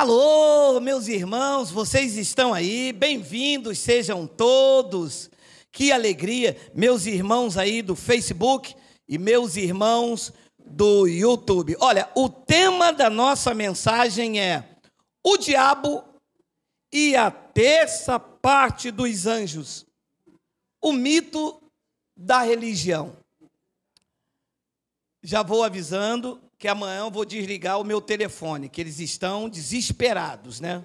Alô, meus irmãos, vocês estão aí? Bem-vindos sejam todos. Que alegria, meus irmãos aí do Facebook e meus irmãos do YouTube. Olha, o tema da nossa mensagem é O diabo e a terça parte dos anjos. O mito da religião. Já vou avisando, que amanhã eu vou desligar o meu telefone, que eles estão desesperados, né?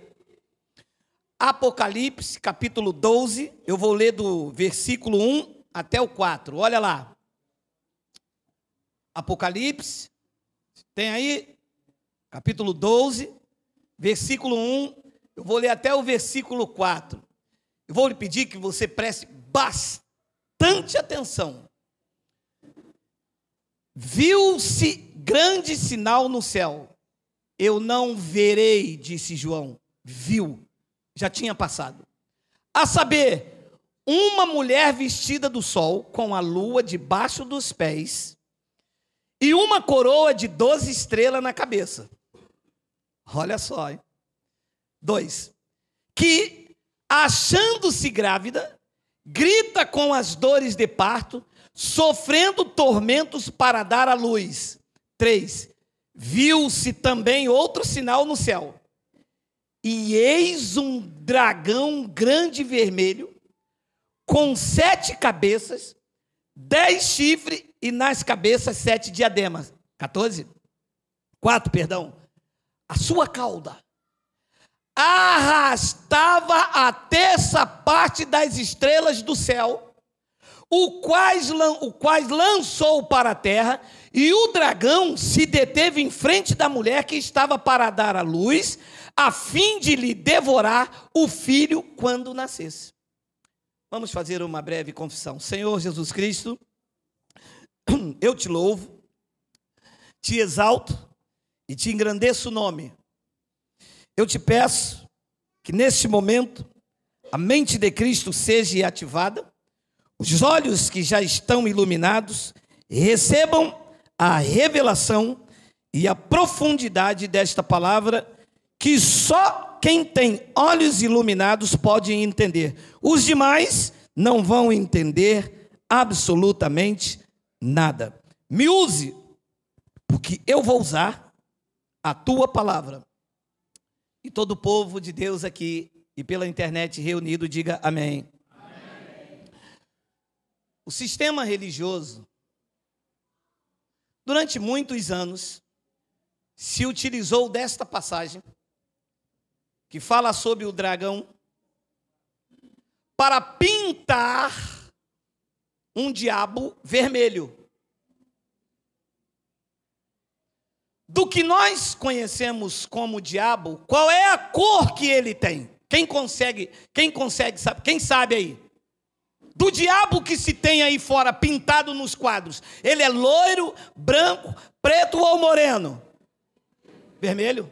Apocalipse, capítulo 12, eu vou ler do versículo 1 até o 4. Olha lá. Apocalipse, tem aí? Capítulo 12, versículo 1, eu vou ler até o versículo 4. Eu vou lhe pedir que você preste bastante atenção. Viu-se grande sinal no céu. Eu não verei, disse João. Viu, já tinha passado. A saber, uma mulher vestida do sol, com a lua debaixo dos pés, e uma coroa de doze estrelas na cabeça. Olha só, hein? Dois. Que, achando-se grávida, grita com as dores de parto, sofrendo tormentos para dar à luz. 3. Viu-se também outro sinal no céu. E eis um dragão grande vermelho, com sete cabeças, dez chifres e nas cabeças sete diademas. 14? 4, perdão. A sua cauda arrastava a terça parte das estrelas do céu, o quais, o quais lançou para a terra e o dragão se deteve em frente da mulher que estava para dar à luz, a fim de lhe devorar o filho quando nascesse. Vamos fazer uma breve confissão. Senhor Jesus Cristo, eu te louvo, te exalto e te engrandeço o nome. Eu te peço que neste momento a mente de Cristo seja ativada, os olhos que já estão iluminados recebam a revelação e a profundidade desta palavra que só quem tem olhos iluminados pode entender. Os demais não vão entender absolutamente nada. Me use, porque eu vou usar a tua palavra. E todo o povo de Deus aqui e pela internet reunido diga amém. amém. O sistema religioso Durante muitos anos, se utilizou desta passagem, que fala sobre o dragão, para pintar um diabo vermelho. Do que nós conhecemos como diabo, qual é a cor que ele tem? Quem consegue, quem consegue, sabe? Quem sabe aí? do diabo que se tem aí fora pintado nos quadros. Ele é loiro, branco, preto ou moreno? Vermelho?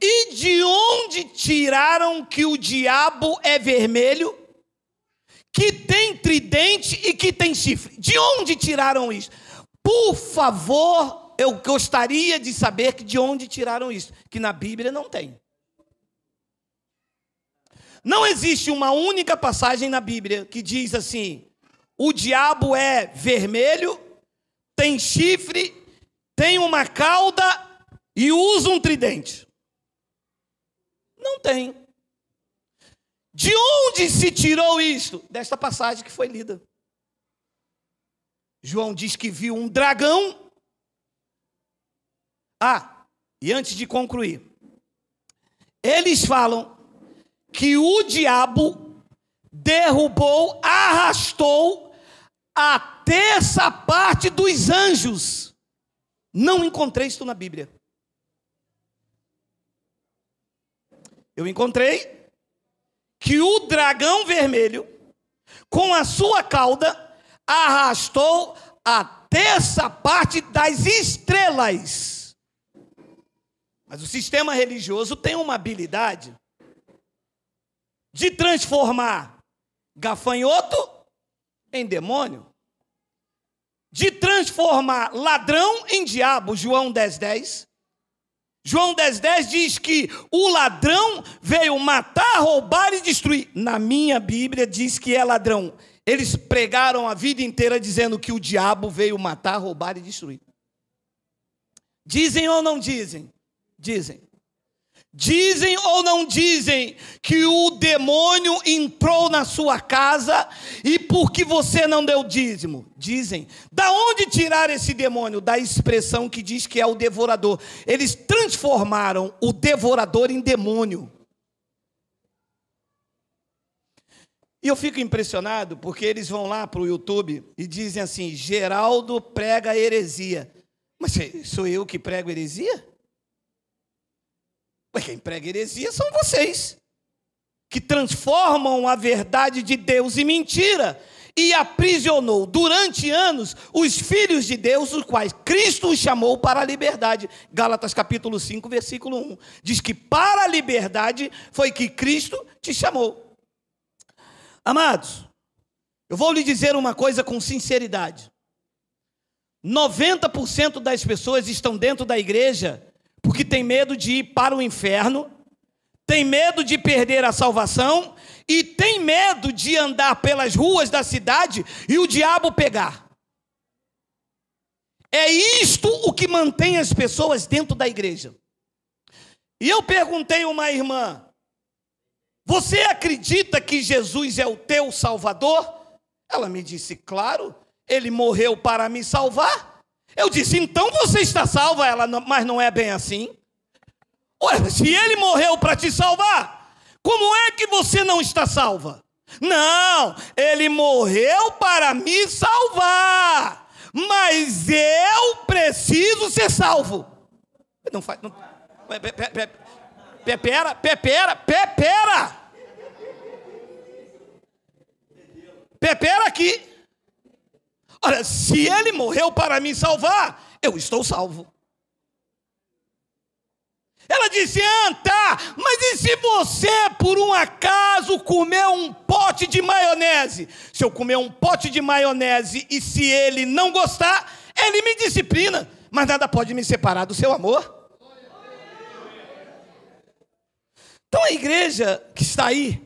E de onde tiraram que o diabo é vermelho, que tem tridente e que tem chifre? De onde tiraram isso? Por favor, eu gostaria de saber de onde tiraram isso, que na Bíblia não tem. Não existe uma única passagem na Bíblia que diz assim: o diabo é vermelho, tem chifre, tem uma cauda e usa um tridente. Não tem. De onde se tirou isso Desta passagem que foi lida. João diz que viu um dragão. Ah, e antes de concluir, eles falam que o diabo derrubou, arrastou a terça parte dos anjos. Não encontrei isso na Bíblia. Eu encontrei que o dragão vermelho, com a sua cauda, arrastou a terça parte das estrelas. Mas o sistema religioso tem uma habilidade de transformar gafanhoto em demônio, de transformar ladrão em diabo, João 10, 10. João 10, 10 diz que o ladrão veio matar, roubar e destruir. Na minha Bíblia diz que é ladrão. Eles pregaram a vida inteira dizendo que o diabo veio matar, roubar e destruir. Dizem ou não dizem? Dizem. Dizem ou não dizem que o demônio entrou na sua casa e porque você não deu dízimo? Dizem. Da onde tirar esse demônio? Da expressão que diz que é o devorador. Eles transformaram o devorador em demônio. E eu fico impressionado porque eles vão lá para o YouTube e dizem assim: Geraldo prega heresia. Mas sou eu que prego heresia? Mas quem prega heresia são vocês, que transformam a verdade de Deus em mentira e aprisionou durante anos os filhos de Deus, os quais Cristo os chamou para a liberdade. Gálatas capítulo 5, versículo 1. Diz que para a liberdade foi que Cristo te chamou. Amados, eu vou lhe dizer uma coisa com sinceridade. 90% das pessoas estão dentro da igreja porque tem medo de ir para o inferno, tem medo de perder a salvação e tem medo de andar pelas ruas da cidade e o diabo pegar. É isto o que mantém as pessoas dentro da igreja. E eu perguntei a uma irmã: Você acredita que Jesus é o teu Salvador? Ela me disse: Claro, ele morreu para me salvar eu disse, então você está salva? Ela, mas não é bem assim. Olha, se ele morreu para te salvar, como é que você não está salva? Não, ele morreu para me salvar, mas eu preciso ser salvo. Não faz. Não, pepera, pepera, pepera. Pepera aqui. Olha, se ele morreu para me salvar, eu estou salvo. Ela disse: Anta, mas e se você por um acaso comer um pote de maionese? Se eu comer um pote de maionese e se ele não gostar, ele me disciplina, mas nada pode me separar do seu amor. Então a igreja que está aí,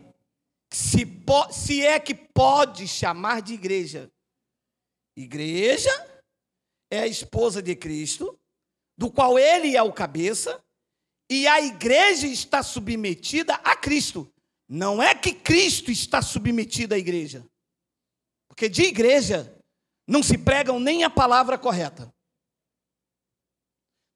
se, po, se é que pode chamar de igreja, Igreja é a esposa de Cristo, do qual ele é o cabeça, e a igreja está submetida a Cristo. Não é que Cristo está submetido à igreja. Porque de igreja não se pregam nem a palavra correta.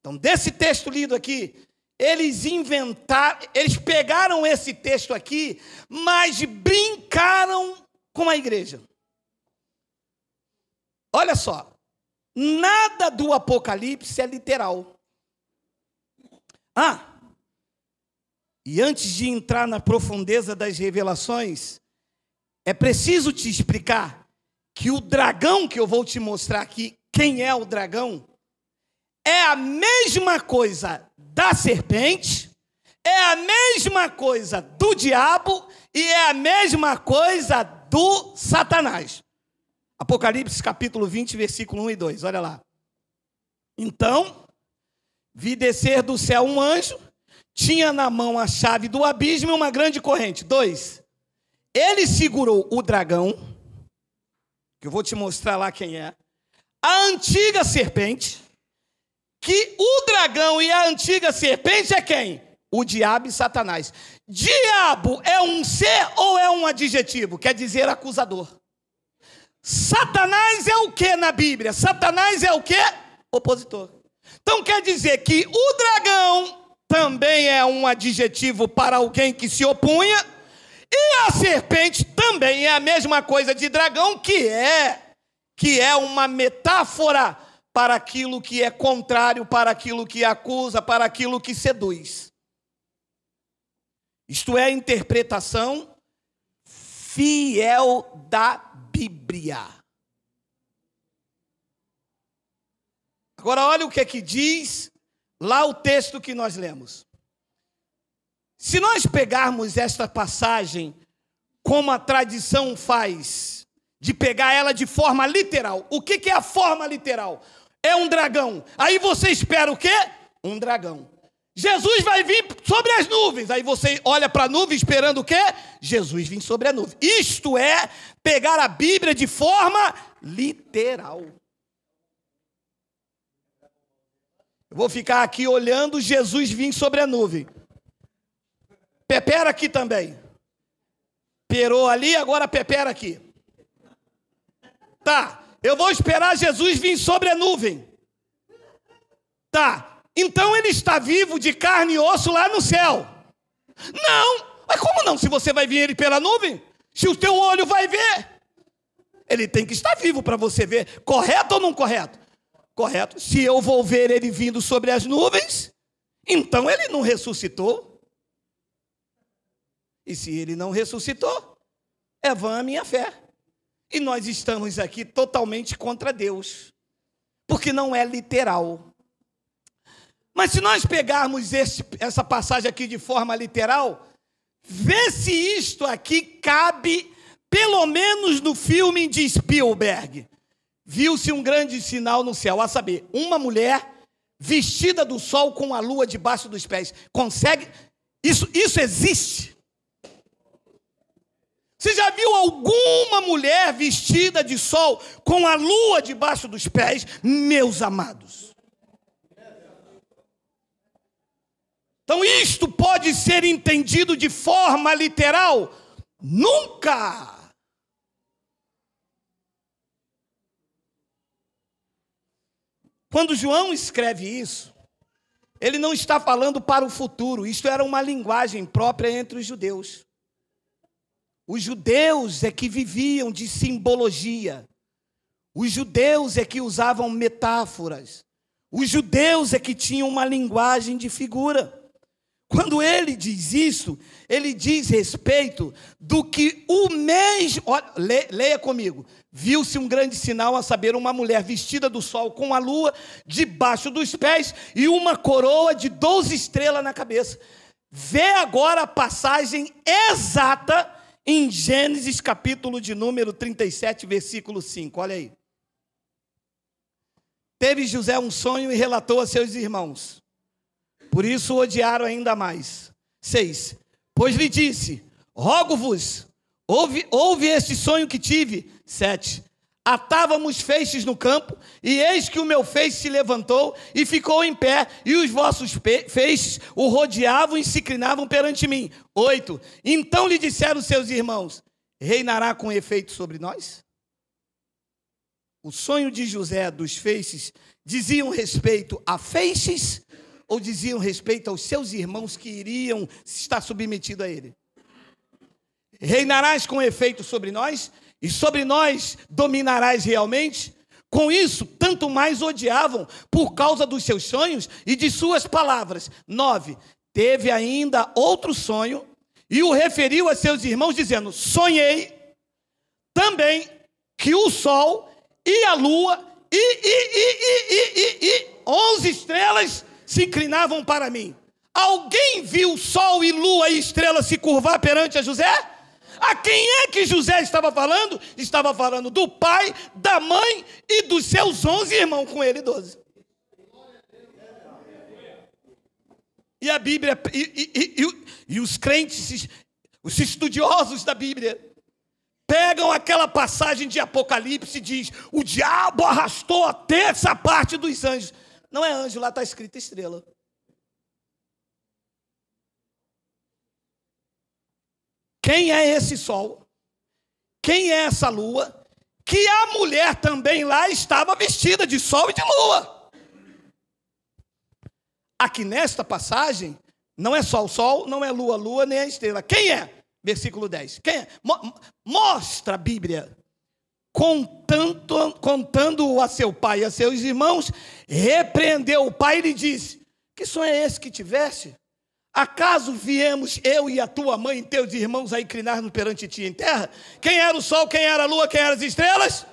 Então, desse texto lido aqui, eles inventaram, eles pegaram esse texto aqui, mas brincaram com a igreja. Olha só, nada do Apocalipse é literal. Ah, e antes de entrar na profundeza das revelações, é preciso te explicar que o dragão que eu vou te mostrar aqui, quem é o dragão, é a mesma coisa da serpente, é a mesma coisa do diabo e é a mesma coisa do Satanás. Apocalipse capítulo 20, versículo 1 e 2, olha lá. Então, vi descer do céu um anjo, tinha na mão a chave do abismo e uma grande corrente. Dois, ele segurou o dragão, que eu vou te mostrar lá quem é, a antiga serpente, que o dragão e a antiga serpente é quem? O diabo e Satanás. Diabo é um ser ou é um adjetivo? Quer dizer acusador. Satanás é o que na Bíblia? Satanás é o que? Opositor. Então quer dizer que o dragão também é um adjetivo para alguém que se opunha, e a serpente também é a mesma coisa de dragão, que é que é uma metáfora para aquilo que é contrário, para aquilo que acusa, para aquilo que seduz. Isto é a interpretação fiel da Bíblia. Agora olha o que é que diz lá o texto que nós lemos. Se nós pegarmos esta passagem como a tradição faz, de pegar ela de forma literal. O que, que é a forma literal? É um dragão. Aí você espera o quê? Um dragão. Jesus vai vir sobre as nuvens. Aí você olha para a nuvem esperando o quê? Jesus vir sobre a nuvem. Isto é pegar a Bíblia de forma literal. Eu vou ficar aqui olhando Jesus vir sobre a nuvem. Pepera aqui também. Perou ali, agora pepera aqui. Tá, eu vou esperar Jesus vir sobre a nuvem. Tá, então ele está vivo de carne e osso lá no céu. Não, mas como não? Se você vai ver ele pela nuvem, se o teu olho vai ver, ele tem que estar vivo para você ver, correto ou não correto? Correto. Se eu vou ver ele vindo sobre as nuvens, então ele não ressuscitou. E se ele não ressuscitou, é vã a minha fé. E nós estamos aqui totalmente contra Deus, porque não é literal. Mas se nós pegarmos esse, essa passagem aqui de forma literal, vê se isto aqui cabe, pelo menos no filme de Spielberg. Viu-se um grande sinal no céu, a saber, uma mulher vestida do sol com a lua debaixo dos pés. Consegue? Isso, isso existe. Você já viu alguma mulher vestida de sol com a lua debaixo dos pés, meus amados? Então, isto pode ser entendido de forma literal? Nunca! Quando João escreve isso, ele não está falando para o futuro, isto era uma linguagem própria entre os judeus. Os judeus é que viviam de simbologia, os judeus é que usavam metáforas, os judeus é que tinham uma linguagem de figura. Quando ele diz isso, ele diz respeito do que o mês. Leia comigo. Viu-se um grande sinal, a saber, uma mulher vestida do sol com a lua debaixo dos pés e uma coroa de 12 estrelas na cabeça. Vê agora a passagem exata em Gênesis, capítulo de número 37, versículo 5. Olha aí. Teve José um sonho e relatou a seus irmãos. Por isso o odiaram ainda mais. 6. Pois lhe disse: Rogo-vos, ouve, ouve este sonho que tive. 7. Atávamos feixes no campo, e eis que o meu feixe se levantou e ficou em pé, e os vossos feixes o rodeavam e se crinavam perante mim. 8. Então lhe disseram seus irmãos: Reinará com efeito sobre nós? O sonho de José dos feixes diziam respeito a feixes ou diziam respeito aos seus irmãos que iriam estar submetidos a ele. Reinarás com efeito sobre nós, e sobre nós dominarás realmente. Com isso, tanto mais odiavam por causa dos seus sonhos e de suas palavras. 9. Teve ainda outro sonho e o referiu a seus irmãos, dizendo: Sonhei também que o sol e a lua e, e, e, e, e, e, e 11 estrelas se inclinavam para mim. Alguém viu sol e lua e estrela se curvar perante a José? A quem é que José estava falando? Estava falando do pai, da mãe e dos seus onze irmãos, com ele doze. E a Bíblia, e, e, e, e os crentes, os estudiosos da Bíblia, pegam aquela passagem de Apocalipse e diz: o diabo arrastou a terça parte dos anjos. Não é anjo, lá está escrito estrela. Quem é esse sol? Quem é essa lua? Que a mulher também lá estava vestida de sol e de lua. Aqui nesta passagem, não é só o sol, não é lua, lua, nem a estrela. Quem é? Versículo 10. Quem é? Mostra a Bíblia contando contando a seu pai e a seus irmãos, repreendeu o pai e lhe disse: Que sonho é esse que tiveste? Acaso viemos eu e a tua mãe e teus irmãos a inclinar-nos perante ti em terra? Quem era o sol, quem era a lua, quem eram as estrelas?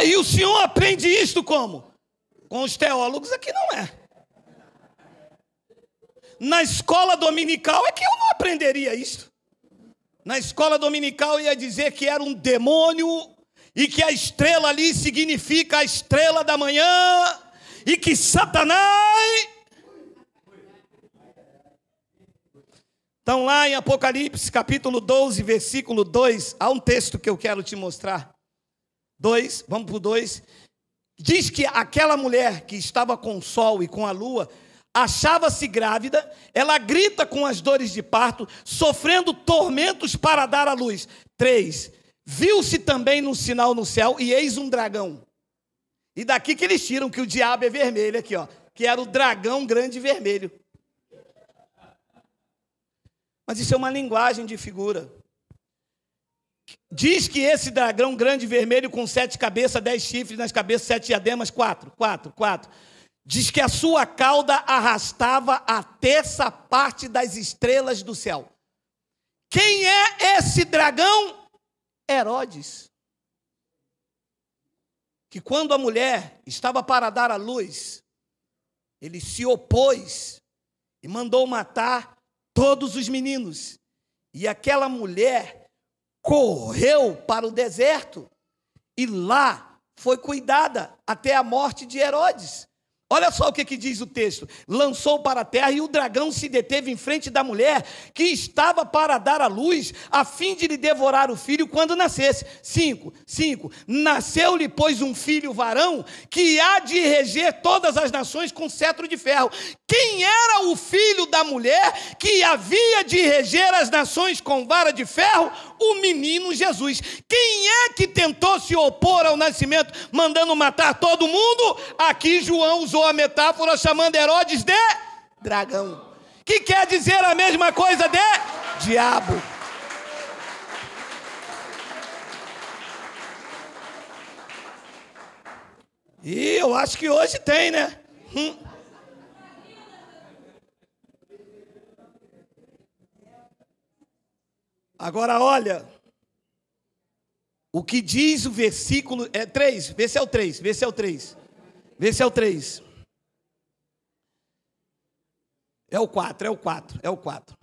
Ué, e o senhor aprende isto como? Com os teólogos aqui é não é. Na escola dominical é que eu não aprenderia isso. Na escola dominical ia dizer que era um demônio e que a estrela ali significa a estrela da manhã e que Satanás. Então, lá em Apocalipse capítulo 12, versículo 2, há um texto que eu quero te mostrar. 2, vamos para o 2. Diz que aquela mulher que estava com o sol e com a lua achava-se grávida, ela grita com as dores de parto, sofrendo tormentos para dar à luz. 3. Viu-se também um sinal no céu, e eis um dragão. E daqui que eles tiram que o diabo é vermelho, aqui, ó, que era o dragão grande vermelho. Mas isso é uma linguagem de figura. Diz que esse dragão grande vermelho com sete cabeças, dez chifres nas cabeças, sete diademas, quatro, quatro, quatro. Diz que a sua cauda arrastava a terça parte das estrelas do céu. Quem é esse dragão? Herodes. Que quando a mulher estava para dar à luz, ele se opôs e mandou matar todos os meninos. E aquela mulher correu para o deserto e lá foi cuidada até a morte de Herodes. Olha só o que, que, diz o texto: lançou para a terra e o dragão se deteve em frente da mulher que estava para dar à luz, a fim de lhe devorar o filho quando nascesse. 5. 5. Nasceu-lhe, pois, um filho varão que há de reger todas as nações com cetro de ferro. Quem era o filho da mulher que havia de reger as nações com vara de ferro? O menino Jesus. Quem é que tentou se opor ao nascimento, mandando matar todo mundo? Aqui João usou a metáfora chamando Herodes de dragão, que quer dizer a mesma coisa de diabo. E eu acho que hoje tem, né? Hum. Agora olha, o que diz o versículo é 3, vê se é o 3, vê se é o 3. Vê se é o 3. É o 4, é o 4, é o 4.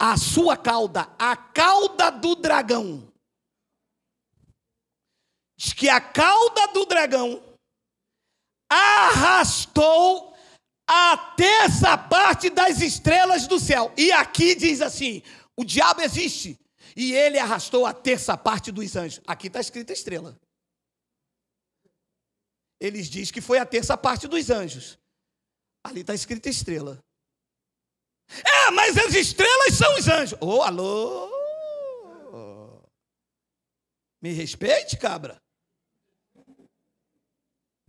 A sua cauda, a cauda do dragão. Diz que a cauda do dragão arrastou a terça parte das estrelas do céu. E aqui diz assim: o diabo existe. E ele arrastou a terça parte dos anjos. Aqui está escrita estrela. Eles diz que foi a terça parte dos anjos. Ali está escrita estrela. É, mas as estrelas são os anjos. Ô, oh, alô! Me respeite, cabra.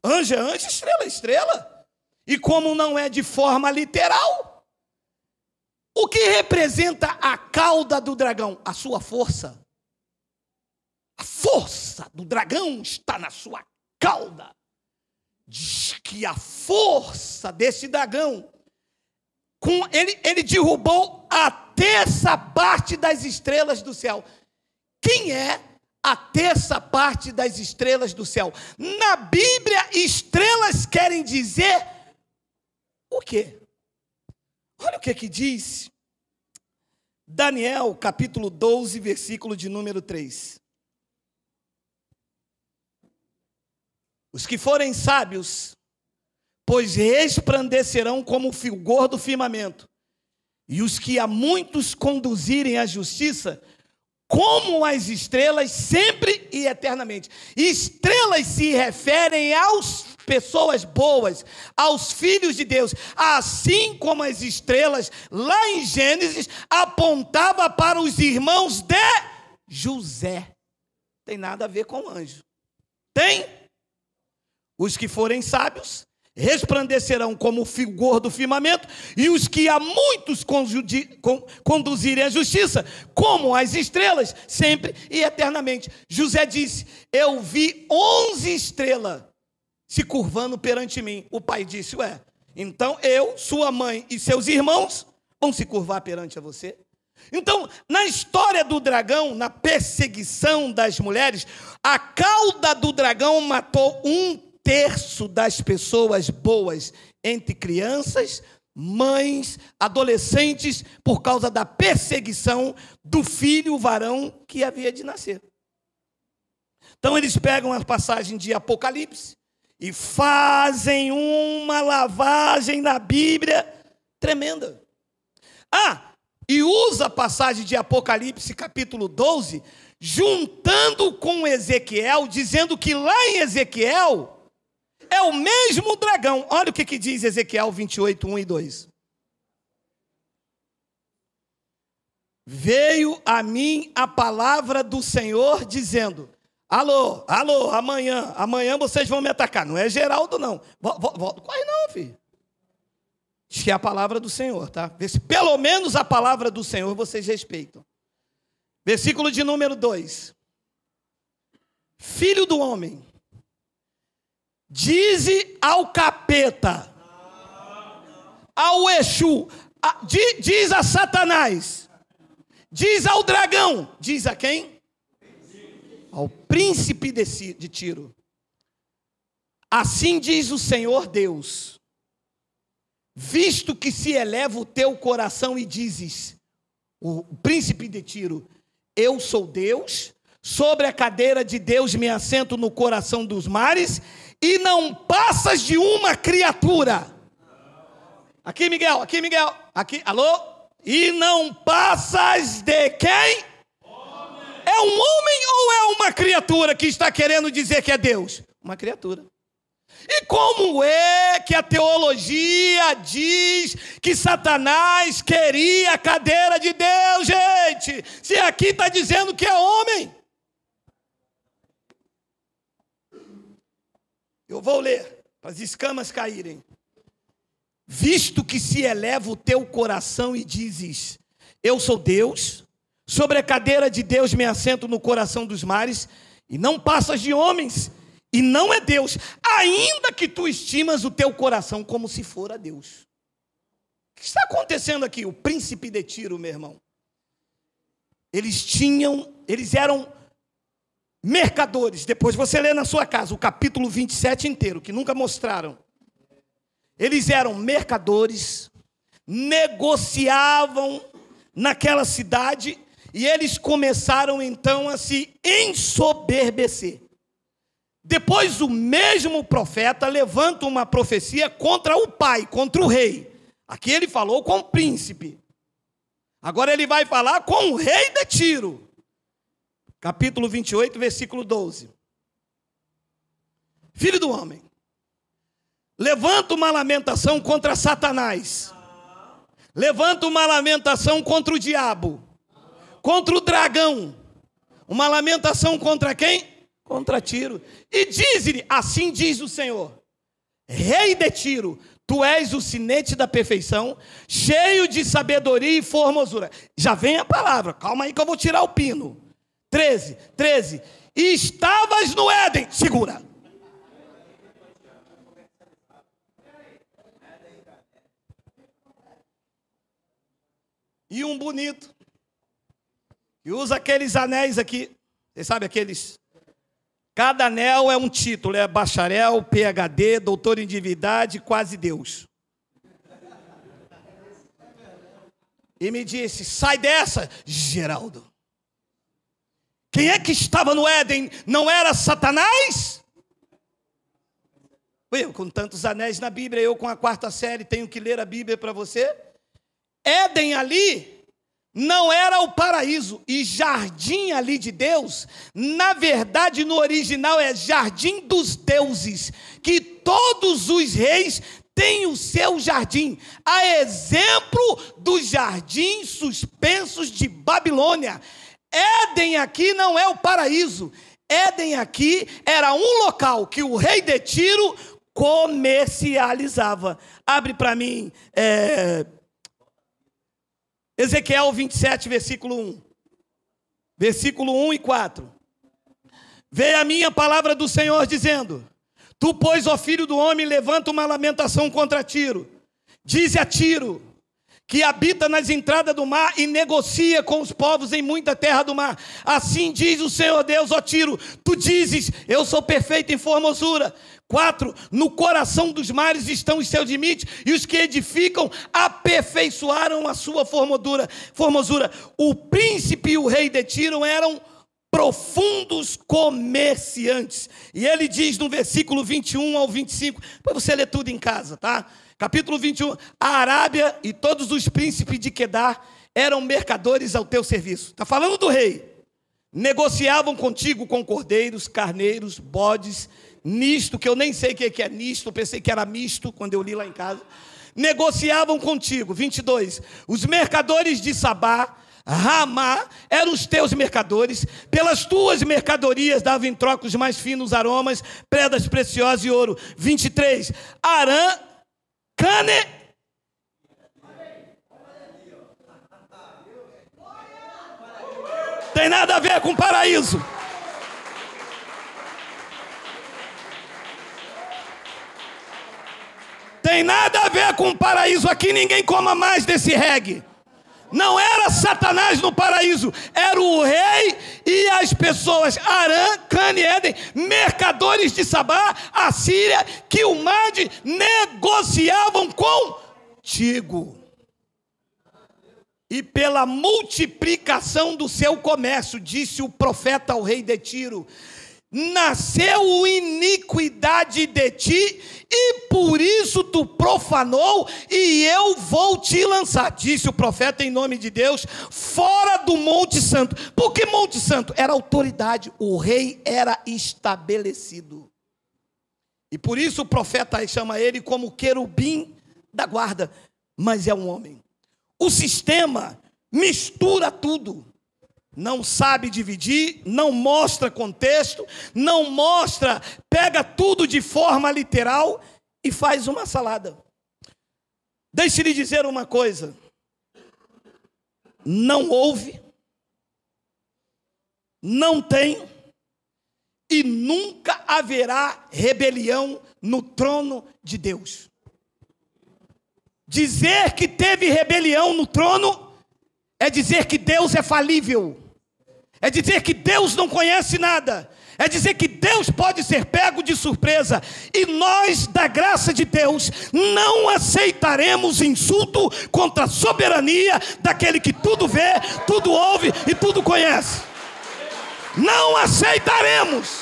Anjo é anjo, estrela é estrela. E como não é de forma literal, o que representa a cauda do dragão? A sua força. A força do dragão está na sua cauda. Diz que a força desse dragão com, ele, ele derrubou a terça parte das estrelas do céu. Quem é a terça parte das estrelas do céu? Na Bíblia, estrelas querem dizer o quê? Olha o que, é que diz Daniel, capítulo 12, versículo de número 3. Os que forem sábios, pois resplandecerão como o fulgor do firmamento. E os que a muitos conduzirem à justiça, como as estrelas, sempre e eternamente. Estrelas se referem às pessoas boas, aos filhos de Deus, assim como as estrelas, lá em Gênesis, apontava para os irmãos de José. Tem nada a ver com anjo. Tem? Os que forem sábios, resplandecerão como o figor do firmamento, e os que a muitos conduzirem à justiça, como as estrelas, sempre e eternamente. José disse: Eu vi onze estrelas se curvando perante mim. O pai disse: Ué, então eu, sua mãe e seus irmãos vão se curvar perante a você? Então, na história do dragão, na perseguição das mulheres, a cauda do dragão matou um terço das pessoas boas entre crianças, mães, adolescentes, por causa da perseguição do filho varão que havia de nascer. Então eles pegam a passagem de Apocalipse e fazem uma lavagem na Bíblia tremenda. Ah, e usa a passagem de Apocalipse capítulo 12, juntando com Ezequiel, dizendo que lá em Ezequiel é o mesmo dragão. Olha o que, que diz Ezequiel 28, 1 e 2. Veio a mim a palavra do Senhor dizendo: Alô, alô, amanhã, amanhã vocês vão me atacar. Não é Geraldo, não. Volta, corre não, filho. Diz que é a palavra do Senhor, tá? Vê se pelo menos a palavra do Senhor vocês respeitam. Versículo de número 2. Filho do homem, Dize ao capeta, ao Exu, a, di, diz a Satanás, diz ao dragão, diz a quem? Ao príncipe de, de Tiro. Assim diz o Senhor Deus: visto que se eleva o teu coração e dizes, o príncipe de Tiro, eu sou Deus, sobre a cadeira de Deus me assento no coração dos mares e não passas de uma criatura. Aqui, Miguel, aqui, Miguel, aqui, alô? E não passas de quem? É um homem ou é uma criatura que está querendo dizer que é Deus? Uma criatura. E como é que a teologia diz que Satanás queria a cadeira de Deus, gente? Se aqui está dizendo que é homem. Eu vou ler, para as escamas caírem. Visto que se eleva o teu coração e dizes: Eu sou Deus, sobre a cadeira de Deus me assento no coração dos mares, e não passas de homens, e não é Deus, ainda que tu estimas o teu coração como se fora Deus. O que está acontecendo aqui? O príncipe de Tiro, meu irmão. Eles tinham, eles eram mercadores. Depois você lê na sua casa o capítulo 27 inteiro, que nunca mostraram. Eles eram mercadores, negociavam naquela cidade e eles começaram então a se ensoberbecer. Depois o mesmo profeta levanta uma profecia contra o pai, contra o rei. Aqui ele falou com o príncipe. Agora ele vai falar com o rei de Tiro capítulo 28, versículo 12. Filho do homem, levanta uma lamentação contra Satanás, levanta uma lamentação contra o diabo, contra o dragão, uma lamentação contra quem? Contra Tiro. E diz-lhe: Assim diz o Senhor, Rei de Tiro, tu és o sinete da perfeição, cheio de sabedoria e formosura. Já vem a palavra, calma aí que eu vou tirar o pino. 13, 13. Estavas no Éden, segura. E um bonito. E usa aqueles anéis aqui. Vocês sabem aqueles? Cada anel é um título, é bacharel, PhD, doutor em divindade, quase Deus. E me disse: sai dessa, Geraldo. Quem é que estava no Éden? Não era Satanás? Eu, com tantos anéis na Bíblia, eu com a quarta série tenho que ler a Bíblia para você. Éden ali não era o paraíso, e jardim ali de Deus, na verdade no original é jardim dos deuses, que todos os reis têm o seu jardim, a exemplo dos jardins suspensos de Babilônia. Éden aqui não é o paraíso. Éden aqui era um local que o rei de Tiro comercializava. Abre para mim é, Ezequiel 27, versículo 1. Versículo 1 e 4. Veio a minha palavra do Senhor dizendo: Tu, pois, ó filho do homem, levanta uma lamentação contra Tiro. Diz a Tiro: que habita nas entradas do mar e negocia com os povos em muita terra do mar. Assim diz o Senhor Deus, ó Tiro, tu dizes, eu sou perfeito em formosura. Quatro. No coração dos mares estão os seus limites, e os que edificam aperfeiçoaram a sua formosura. formosura. O príncipe e o rei de Tiro eram profundos comerciantes. E ele diz no versículo 21 ao 25, para você ler tudo em casa, tá? Capítulo 21: A Arábia e todos os príncipes de Quedar eram mercadores ao teu serviço. Está falando do rei. Negociavam contigo com cordeiros, carneiros, bodes, nisto, que eu nem sei o que é, é nisto, pensei que era misto quando eu li lá em casa. Negociavam contigo. 22. Os mercadores de Sabá Ramá eram os teus mercadores, pelas tuas mercadorias davam em troca os mais finos aromas, pedras preciosas e ouro. 23. Arã cane. Tem nada a ver com paraíso. Tem nada a ver com paraíso aqui, ninguém coma mais desse reggae. Não era Satanás no paraíso, era o rei e as pessoas, Arã, Cane, Éden, mercadores de Sabá, Assíria, Quilmade, negociavam contigo. E pela multiplicação do seu comércio, disse o profeta ao rei de Tiro: nasceu iniquidade de ti, e por isso tu profanou, e eu vou te lançar, disse o profeta em nome de Deus, fora do Monte Santo. Porque Monte Santo era autoridade, o rei era estabelecido. E por isso o profeta chama ele como querubim da guarda, mas é um homem. O sistema mistura tudo. Não sabe dividir, não mostra contexto, não mostra, pega tudo de forma literal e faz uma salada. Deixe-lhe dizer uma coisa: não houve, não tem e nunca haverá rebelião no trono de Deus. Dizer que teve rebelião no trono é dizer que Deus é falível, é dizer que Deus não conhece nada, é dizer que Deus pode ser pego de surpresa, e nós, da graça de Deus, não aceitaremos insulto contra a soberania daquele que tudo vê, tudo ouve e tudo conhece. Não aceitaremos.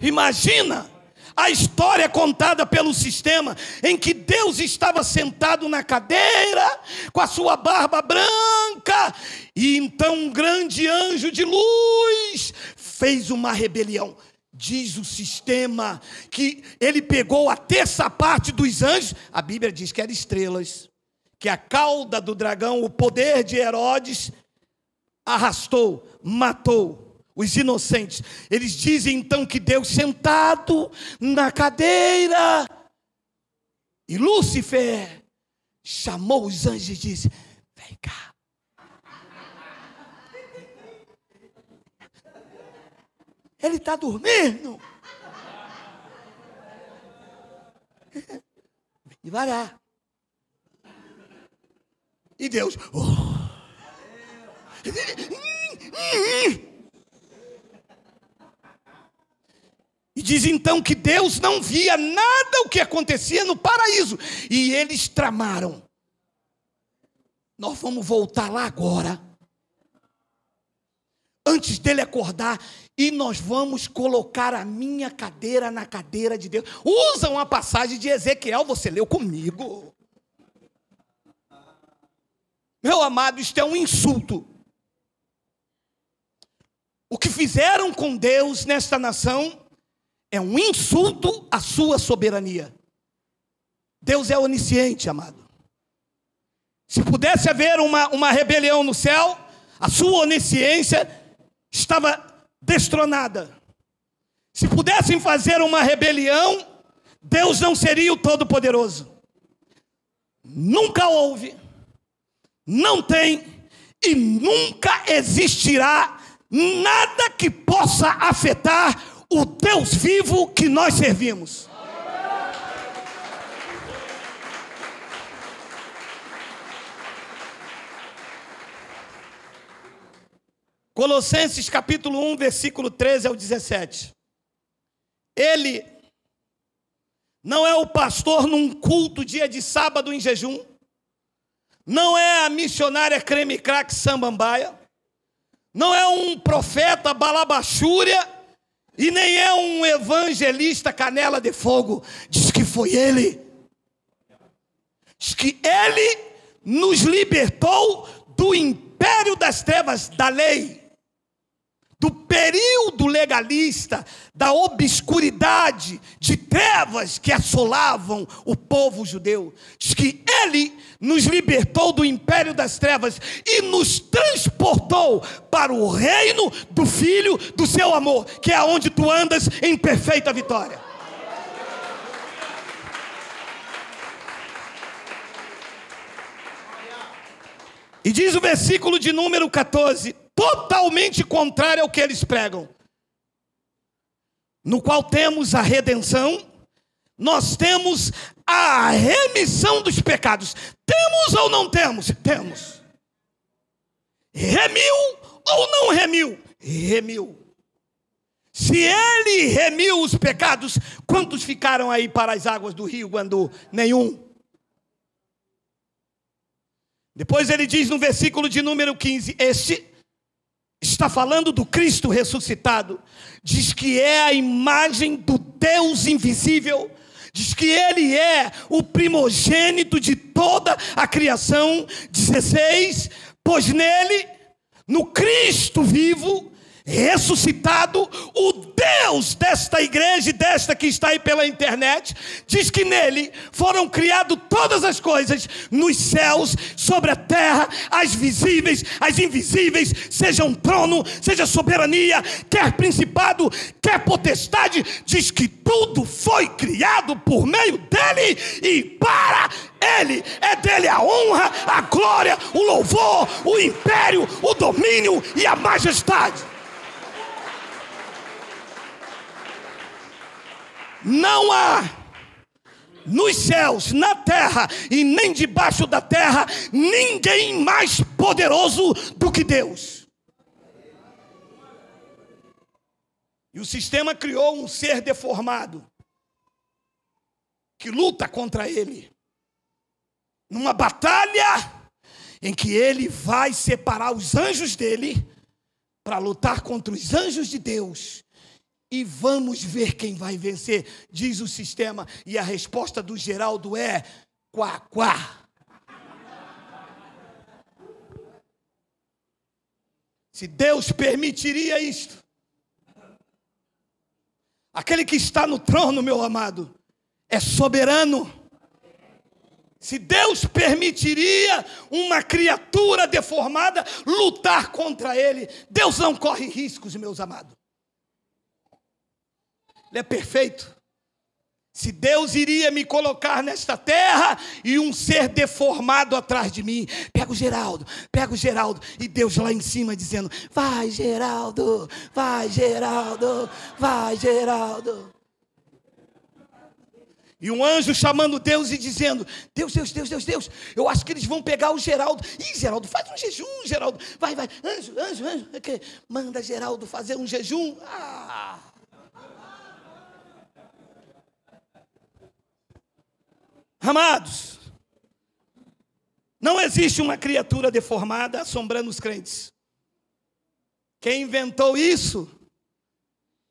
Imagina a história é contada pelo sistema, em que Deus estava sentado na cadeira, com a sua barba branca, e então um grande anjo de luz fez uma rebelião. Diz o sistema que ele pegou a terça parte dos anjos, a Bíblia diz que eram estrelas, que a cauda do dragão, o poder de Herodes, arrastou, matou os inocentes, eles dizem então que Deus sentado na cadeira, e Lúcifer chamou os anjos e disse: Vem cá. Ele está dormindo. Devagar. E Deus. Oh. Diz então que Deus não via nada o que acontecia no paraíso. E eles tramaram. Nós vamos voltar lá agora. Antes dele acordar, e nós vamos colocar a minha cadeira na cadeira de Deus. Usam a passagem de Ezequiel, você leu comigo. Meu amado, isto é um insulto. O que fizeram com Deus nesta nação é um insulto à sua soberania. Deus é onisciente, amado. Se pudesse haver uma, uma rebelião no céu, a sua onisciência estava destronada. Se pudessem fazer uma rebelião, Deus não seria o Todo-Poderoso. Nunca houve, não tem e nunca existirá nada que possa afetar o Deus vivo que nós servimos. Colossenses capítulo 1, versículo 13 ao 17. Ele não é o pastor num culto dia de sábado em jejum, não é a missionária creme craque sambambaia, não é um profeta balabachúria e nem é um evangelista canela de fogo. Diz que foi ele. Diz que ele nos libertou do império das trevas, da lei do período legalista, da obscuridade, de trevas que assolavam o povo judeu. Diz que ele nos libertou do império das trevas e nos transportou para o reino do Filho do seu amor, que é onde tu andas em perfeita vitória. E diz o versículo de número 14 totalmente contrário ao que eles pregam. No qual temos a redenção, nós temos a remissão dos pecados. Temos ou não temos? Temos. Remiu ou não remiu? Remiu. Se ele remiu os pecados, quantos ficaram aí para as águas do rio quando nenhum? Depois ele diz no versículo de número 15: Este está falando do Cristo ressuscitado, diz que é a imagem do Deus invisível, diz que ele é o primogênito de toda a criação. 16, pois nele, no Cristo vivo, ressuscitado, o Deus desta igreja e desta que está aí pela internet, diz que nele foram criadas todas as coisas nos céus, sobre a terra, as visíveis, as invisíveis, seja um trono, seja soberania, quer principado, quer potestade, diz que tudo foi criado por meio dele e para ele. É dele a honra, a glória, o louvor, o império, o domínio e a majestade. não há nos céus, na terra e nem debaixo da terra, ninguém mais poderoso do que Deus. E o sistema criou um ser deformado que luta contra ele, numa batalha em que ele vai separar os anjos dele para lutar contra os anjos de Deus e vamos ver quem vai vencer, diz o sistema. E a resposta do Geraldo é: quá, quá. Se Deus permitiria isto. Aquele que está no trono, meu amado, é soberano. Se Deus permitiria uma criatura deformada lutar contra ele, Deus não corre riscos, meus amados. Ele é perfeito. Se Deus iria me colocar nesta terra e um ser deformado atrás de mim, pega o Geraldo, pega o Geraldo, e Deus lá em cima dizendo: Vai, Geraldo, vai, Geraldo, vai, Geraldo. E um anjo chamando Deus e dizendo: Deus, Deus, Deus, Deus, Deus, eu acho que eles vão pegar o Geraldo. Ih, Geraldo, faz um jejum, Geraldo. Vai, vai, anjo, anjo, anjo. É manda Geraldo fazer um jejum. Ah! Amados, não existe uma criatura deformada assombrando os crentes. Quem inventou isso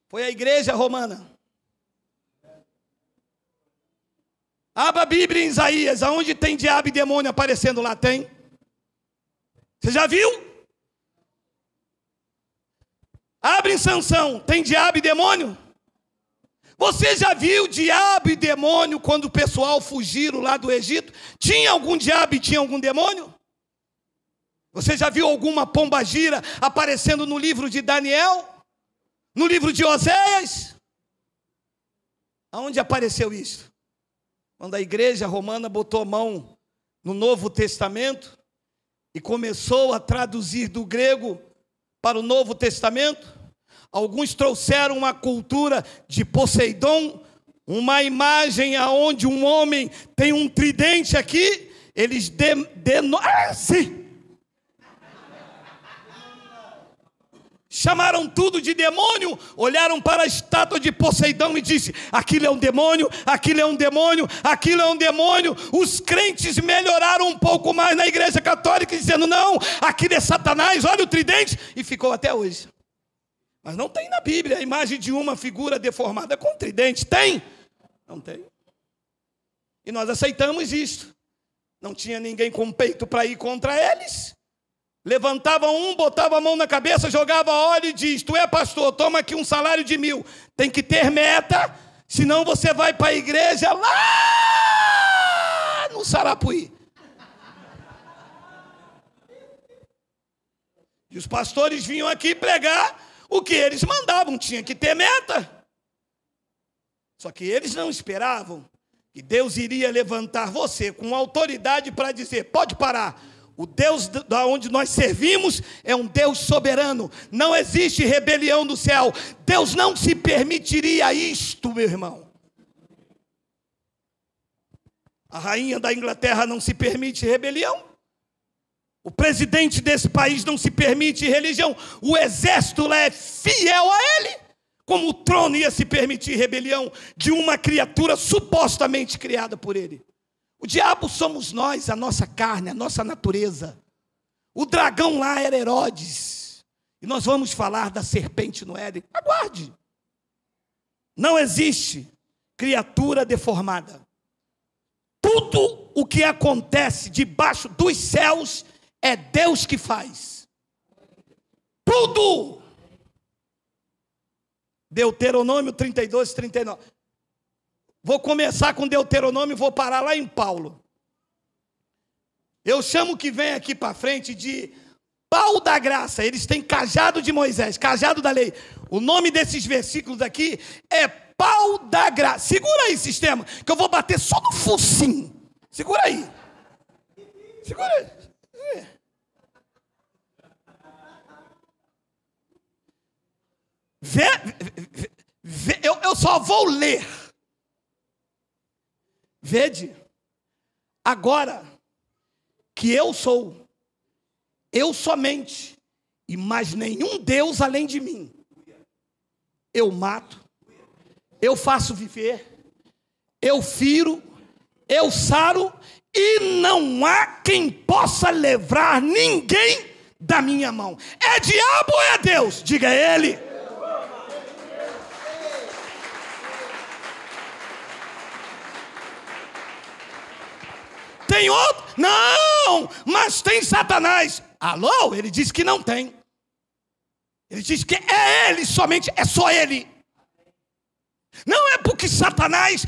foi a igreja romana. Abra a Bíblia em Isaías, aonde tem diabo e demônio aparecendo lá, tem. Você já viu? Abre em Sansão, tem diabo e demônio? Você já viu diabo e demônio quando o pessoal fugiram lá do Egito? Tinha algum diabo e tinha algum demônio? Você já viu alguma pomba-gira aparecendo no livro de Daniel? No livro de Oséias? Aonde apareceu isso? Quando a igreja romana botou a mão no Novo Testamento e começou a traduzir do grego para o Novo Testamento, Alguns trouxeram uma cultura de Poseidon, uma imagem aonde um homem tem um tridente aqui, eles de, de ah, sim. chamaram tudo de demônio, olharam para a estátua de Poseidão e disse: aquilo é um demônio, aquilo é um demônio, aquilo é um demônio. Os crentes melhoraram um pouco mais na igreja católica, dizendo: não, aquilo é Satanás, olha o tridente, e ficou até hoje. Mas não tem na Bíblia a imagem de uma figura deformada com tridente. Tem? Não tem. E nós aceitamos isto. Não tinha ninguém com peito para ir contra eles. Levantava um, botava a mão na cabeça, jogava óleo e diz: Tu é pastor, toma aqui um salário de mil. Tem que ter meta, senão você vai para a igreja lá no Sarapuí. E os pastores vinham aqui pregar o que eles mandavam tinha que ter meta. Só que eles não esperavam que Deus iria levantar você com autoridade para dizer: pode parar. O Deus da onde nós servimos é um Deus soberano. Não existe rebelião no céu. Deus não se permitiria isto, meu irmão. A rainha da Inglaterra não se permite rebelião. O presidente desse país não se permite religião. O exército lá é fiel a ele. Como o trono ia se permitir rebelião de uma criatura supostamente criada por ele? O diabo somos nós, a nossa carne, a nossa natureza. O dragão lá era Herodes. E nós vamos falar da serpente no Éden. Aguarde. Não existe criatura deformada. Tudo o que acontece debaixo dos céus é Deus que faz. Tudo. Deuteronômio 32, 39. Vou começar com Deuteronômio e vou parar lá em Paulo. Eu chamo o que vem aqui para frente de pau da graça. Eles têm cajado de Moisés, cajado da lei. O nome desses versículos aqui é pau da graça. Segura aí, sistema, que eu vou bater só no focinho. Segura aí. Segura aí. Vê, vê, eu, eu só vou ler. Vede, agora que eu sou, eu somente, e mais nenhum Deus além de mim. Eu mato, eu faço viver, eu firo, eu saro, e não há quem possa livrar ninguém da minha mão. É diabo ou é Deus? Diga ele. tem outro? Não! Mas tem Satanás. Alô? Ele diz que não tem. Ele diz que é ele somente, é só ele. Não é porque Satanás.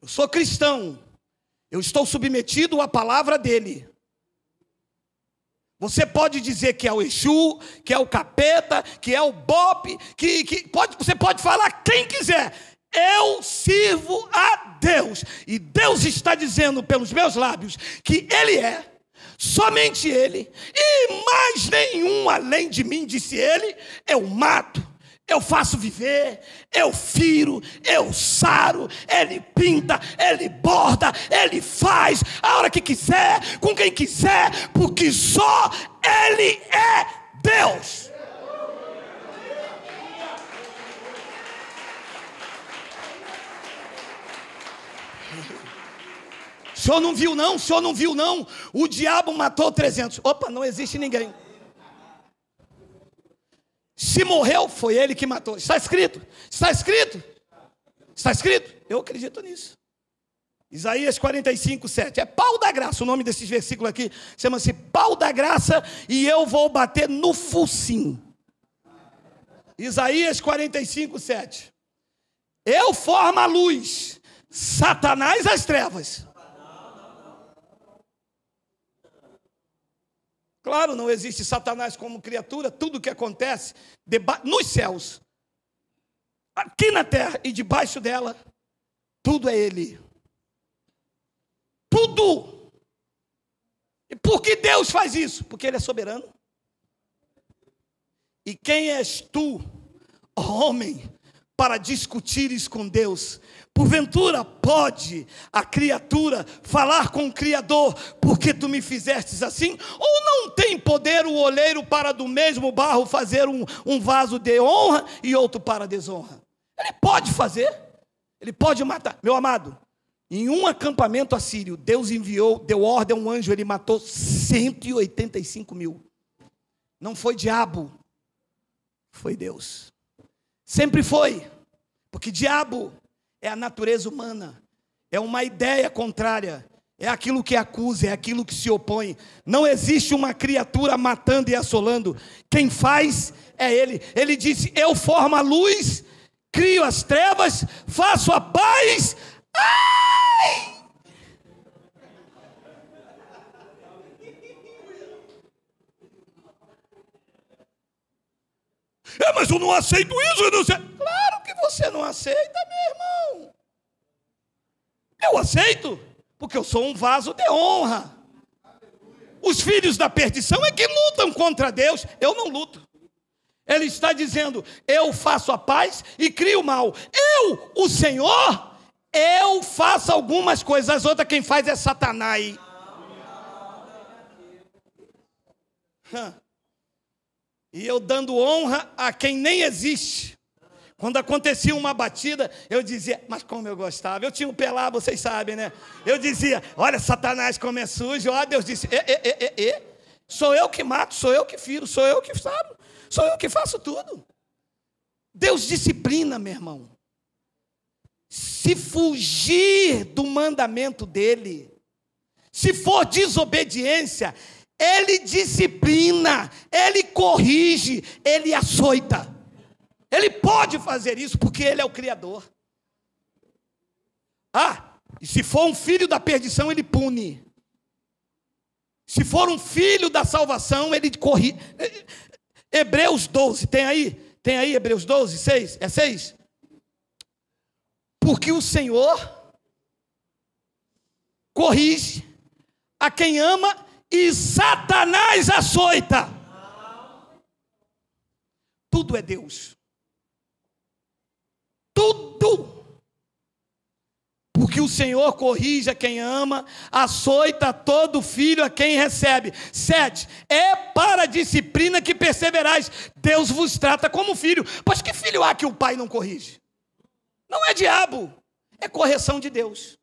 Eu sou cristão. Eu estou submetido à palavra dele. Você pode dizer que é o Exu, que é o capeta, que é o Bob, que, que pode, você pode falar quem quiser. Eu sirvo a Deus. E Deus está dizendo pelos meus lábios que Ele é, somente Ele, e mais nenhum além de mim, disse Ele, eu é mato, eu faço viver, eu firo, eu saro, ele pinta, ele borda, ele faz a hora que quiser, com quem quiser, porque só ele é Deus. O senhor não viu, não? O senhor não viu, não? O diabo matou 300. Opa, não existe ninguém. Se morreu, foi ele que matou. Está escrito? Está escrito? Está escrito? Eu acredito nisso. Isaías 45, 7. É pau da graça. O nome desse versículo aqui chama-se pau da graça e eu vou bater no focinho. Isaías 45, 7. Eu formo a luz, Satanás as trevas. Claro, não existe Satanás como criatura, tudo o que acontece nos céus, aqui na terra e debaixo dela, tudo é Ele. Tudo. E por que Deus faz isso? Porque Ele é soberano. E quem és tu, homem, para discutires com Deus, Porventura pode a criatura falar com o Criador, porque tu me fizestes assim? Ou não tem poder o oleiro para do mesmo barro fazer um, um vaso de honra e outro para desonra? Ele pode fazer, ele pode matar. Meu amado, em um acampamento assírio, Deus enviou, deu ordem a um anjo, ele matou 185 mil. Não foi diabo, foi Deus. Sempre foi, porque diabo é a natureza humana, é uma ideia contrária, é aquilo que acusa, é aquilo que se opõe. Não existe uma criatura matando e assolando, quem faz é Ele. Ele disse: Eu formo a luz, crio as trevas, faço a paz. Ai! É, mas eu não aceito isso, eu não sei. Claro que você não aceita, meu irmão. Eu aceito, porque eu sou um vaso de honra. Os filhos da perdição é que lutam contra Deus, eu não luto. Ele está dizendo: eu faço a paz e crio o mal. Eu, o Senhor, eu faço algumas coisas, as outras quem faz é Satanás e eu dando honra a quem nem existe. Quando acontecia uma batida, eu dizia, mas como eu gostava. Eu tinha um pé lá, vocês sabem, né? Eu dizia, olha, Satanás como é sujo. Ó, Deus disse, e, e, e, e, sou eu que mato, sou eu que firo, sou eu que sabe, sou eu que faço tudo. Deus disciplina, meu irmão. Se fugir do mandamento dele, se for desobediência, ele disciplina, ele corrige, ele açoita. Ele pode fazer isso porque ele é o Criador. Ah, e se for um filho da perdição, ele pune. Se for um filho da salvação, ele corrige. Eh, eh, Hebreus 12, tem aí? Tem aí Hebreus 12, 6? É 6? Porque o Senhor corrige a quem ama e Satanás açoita. Tudo é Deus. Tudo. Porque o Senhor corrige a quem ama, açoita todo filho a quem recebe. Sete, é para a disciplina que perseverais. Deus vos trata como filho. Pois que filho há que o pai não corrige? Não é diabo, é correção de Deus.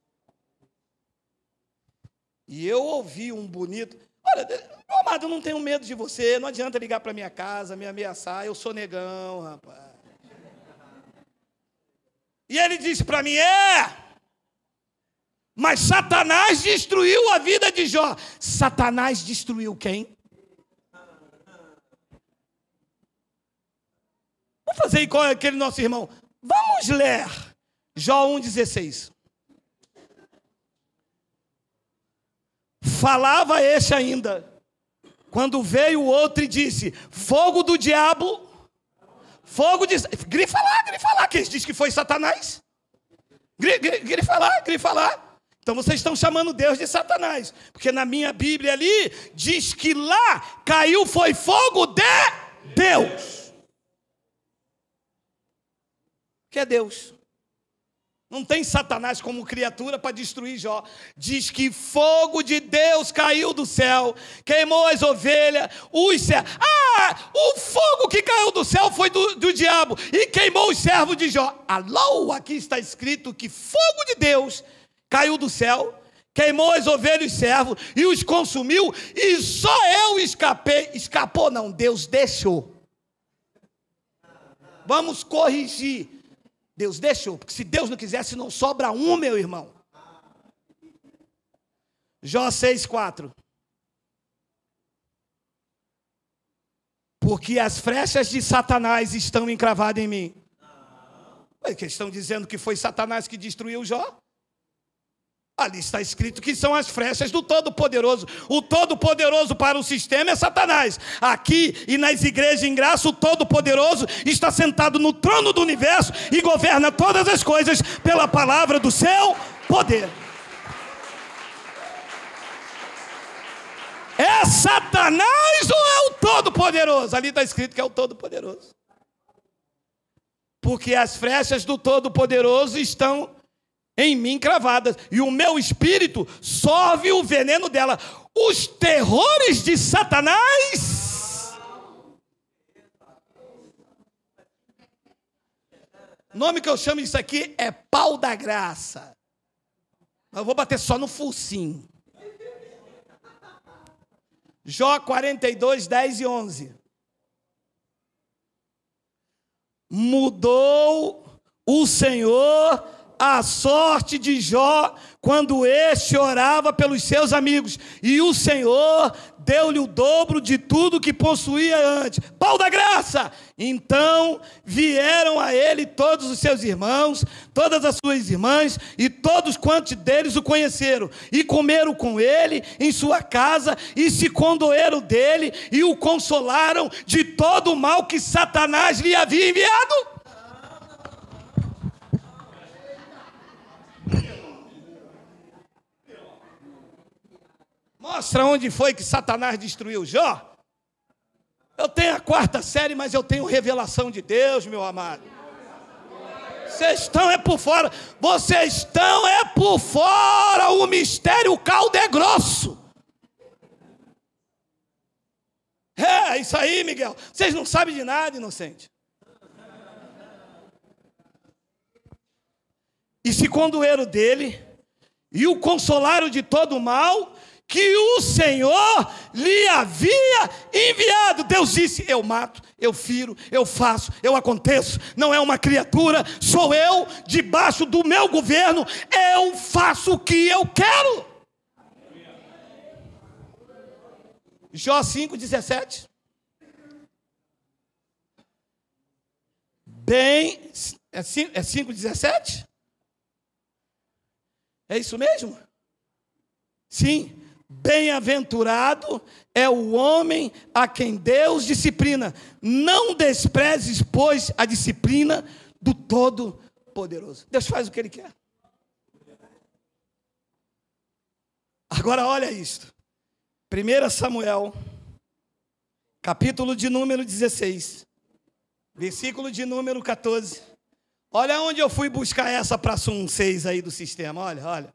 E eu ouvi um bonito. Olha, meu amado, eu não tenho medo de você, não adianta ligar para minha casa, me ameaçar, eu sou negão, rapaz. E ele disse para mim: é, mas Satanás destruiu a vida de Jó. Satanás destruiu quem? Vamos fazer igual aquele nosso irmão. Vamos ler Jó 1,16. falava esse ainda, quando veio o outro e disse: Fogo do diabo, fogo de. Grifa lá, grifa lá, que eles dizem que foi Satanás. Gri, gri, grifa lá, grifa lá. Então vocês estão chamando Deus de Satanás, porque na minha Bíblia ali diz que lá caiu foi fogo de Deus. Que é Deus. Não tem Satanás como criatura para destruir Jó. Diz que fogo de Deus caiu do céu, queimou as ovelhas, os servos. Ah, o fogo que caiu do céu foi do, do diabo e queimou os servos de Jó. Alô, aqui está escrito que fogo de Deus caiu do céu, queimou as ovelhas e os servos e os consumiu, e só eu escapei. Escapou, não, Deus deixou. Vamos corrigir Deus deixou, porque se Deus não quisesse, não sobra um, meu irmão. Jó 6,4. Porque as flechas de Satanás estão encravadas em mim. Eles estão dizendo que foi Satanás que destruiu Jó? Ali está escrito que são as frechas do Todo-Poderoso. O Todo-Poderoso para o sistema é Satanás. Aqui e nas igrejas em graça, o Todo-Poderoso está sentado no trono do universo e governa todas as coisas pela palavra do seu poder. É Satanás ou é o Todo-Poderoso? Ali está escrito que é o Todo-Poderoso. Porque as frechas do Todo-Poderoso estão em mim cravadas, e o meu espírito sorve o veneno dela. Os terrores de Satanás. O nome que eu chamo isso aqui é pau da graça. Mas eu vou bater só no focinho. Jó 42, 10 e 11. Mudou o Senhor a sorte de Jó quando este orava pelos seus amigos, e o Senhor deu-lhe o dobro de tudo que possuía antes. Pau da graça! Então vieram a ele todos os seus irmãos, todas as suas irmãs e todos quantos deles o conheceram, e comeram com ele em sua casa, e se condoeram dele, e o consolaram de todo o mal que Satanás lhe havia enviado. Mostra onde foi que Satanás destruiu Jó. Eu tenho a quarta série, mas eu tenho revelação de Deus, meu amado. Vocês estão é por fora. Vocês estão é por fora. O mistério, o caldo é grosso. É, isso aí, Miguel. Vocês não sabem de nada, inocente. E se condoeram dele e o consolário de todo mal, que o Senhor lhe havia enviado. Deus disse: Eu mato, eu firo, eu faço, eu aconteço. Não é uma criatura, sou eu, debaixo do meu governo, eu faço o que eu quero. Jó 5,17. Bem, é 5,17? É, é isso mesmo? Sim. Bem-aventurado é o homem a quem Deus disciplina. Não desprezes, pois, a disciplina do Todo-Poderoso. Deus faz o que Ele quer. Agora olha isto. 1 Samuel, capítulo de número 16, versículo de número 14. Olha onde eu fui buscar essa para a 6 aí do sistema, olha, olha.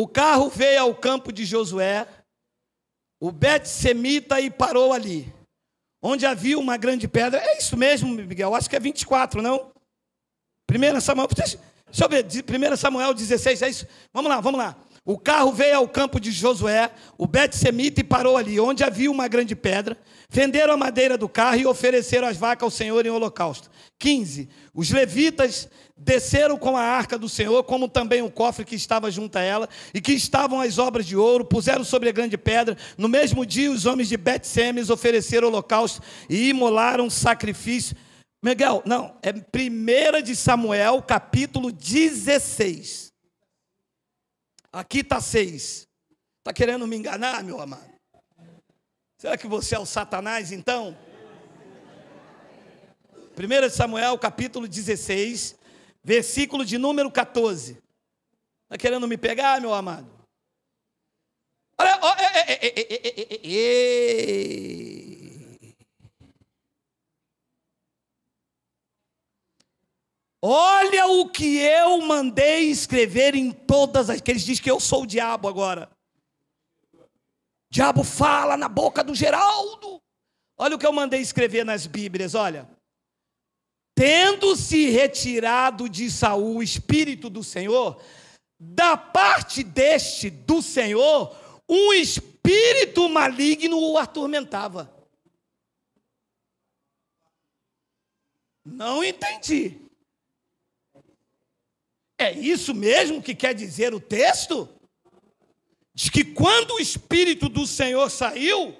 O carro veio ao campo de Josué, o Betsemita e parou ali, onde havia uma grande pedra. É isso mesmo, Miguel, acho que é 24, não? 1 Samuel, deixa eu ver, 1 Samuel 16, é isso? Vamos lá, vamos lá. O carro veio ao campo de Josué, o Betsemite parou ali, onde havia uma grande pedra. Venderam a madeira do carro e ofereceram as vacas ao Senhor em holocausto. 15. Os levitas desceram com a arca do Senhor, como também o cofre que estava junto a ela, e que estavam as obras de ouro, puseram sobre a grande pedra. No mesmo dia, os homens de Betsemes ofereceram holocausto e imolaram sacrifício. Miguel, não, é 1 de Samuel, capítulo 16. Aqui está seis. Está querendo me enganar, meu amado? Será que você é o Satanás então? 1 Samuel capítulo 16, versículo de número 14. Está querendo me pegar, meu amado? Olha, é, é, é, é, é, é, é. é, é. Olha o que eu mandei escrever em todas as. que eles dizem que eu sou o diabo agora. Diabo fala na boca do Geraldo. Olha o que eu mandei escrever nas Bíblias, olha. Tendo-se retirado de Saul o espírito do Senhor, da parte deste do Senhor, um espírito maligno o atormentava. Não entendi. É isso mesmo que quer dizer o texto? Diz que quando o Espírito do Senhor saiu,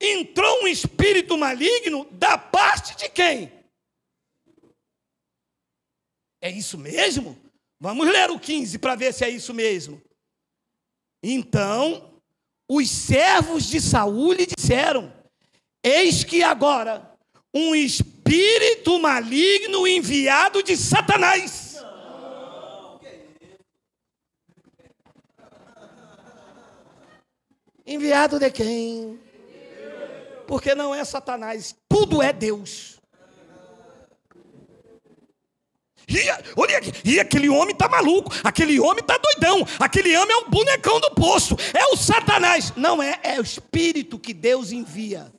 entrou um espírito maligno da parte de quem? É isso mesmo? Vamos ler o 15 para ver se é isso mesmo. Então, os servos de Saul lhe disseram: Eis que agora um espírito maligno enviado de Satanás Enviado de quem? Porque não é Satanás, tudo é Deus. E, olha, e aquele homem está maluco, aquele homem está doidão, aquele homem é um bonecão do poço, é o Satanás. Não é, é o Espírito que Deus envia.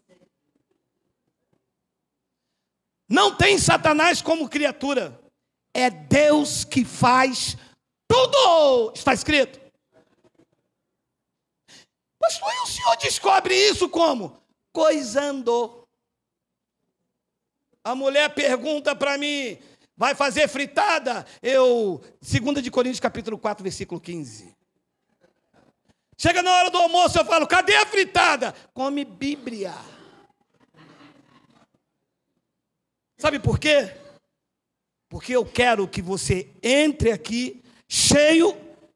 Não tem Satanás como criatura, é Deus que faz tudo, está escrito. Pastor, e o senhor descobre isso como? Coisando. A mulher pergunta para mim, vai fazer fritada? Eu, 2 de Coríntios capítulo 4, versículo 15. Chega na hora do almoço, eu falo, cadê a fritada? Come Bíblia. Sabe por quê? Porque eu quero que você entre aqui cheio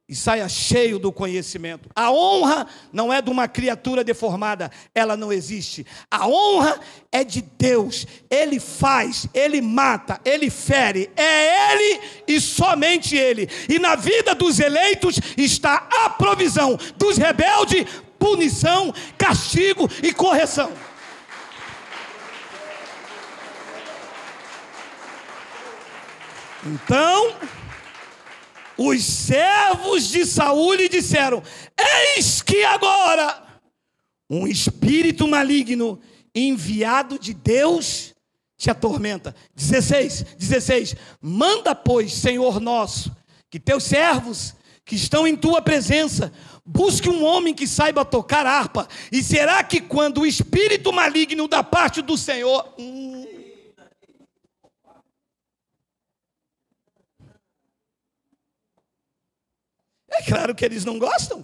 e saia cheio do conhecimento. A honra não é de uma criatura deformada, ela não existe. A honra é de Deus. Ele faz, ele mata, ele fere. É ele e somente ele. E na vida dos eleitos está a provisão dos rebeldes, punição, castigo e correção. Então, os servos de Saul lhe disseram: Eis que agora um espírito maligno enviado de Deus te atormenta. 16, 16. Manda, pois, Senhor nosso, que teus servos que estão em tua presença busque um homem que saiba tocar harpa. E será que quando o espírito maligno da parte do Senhor, hum, É claro que eles não gostam.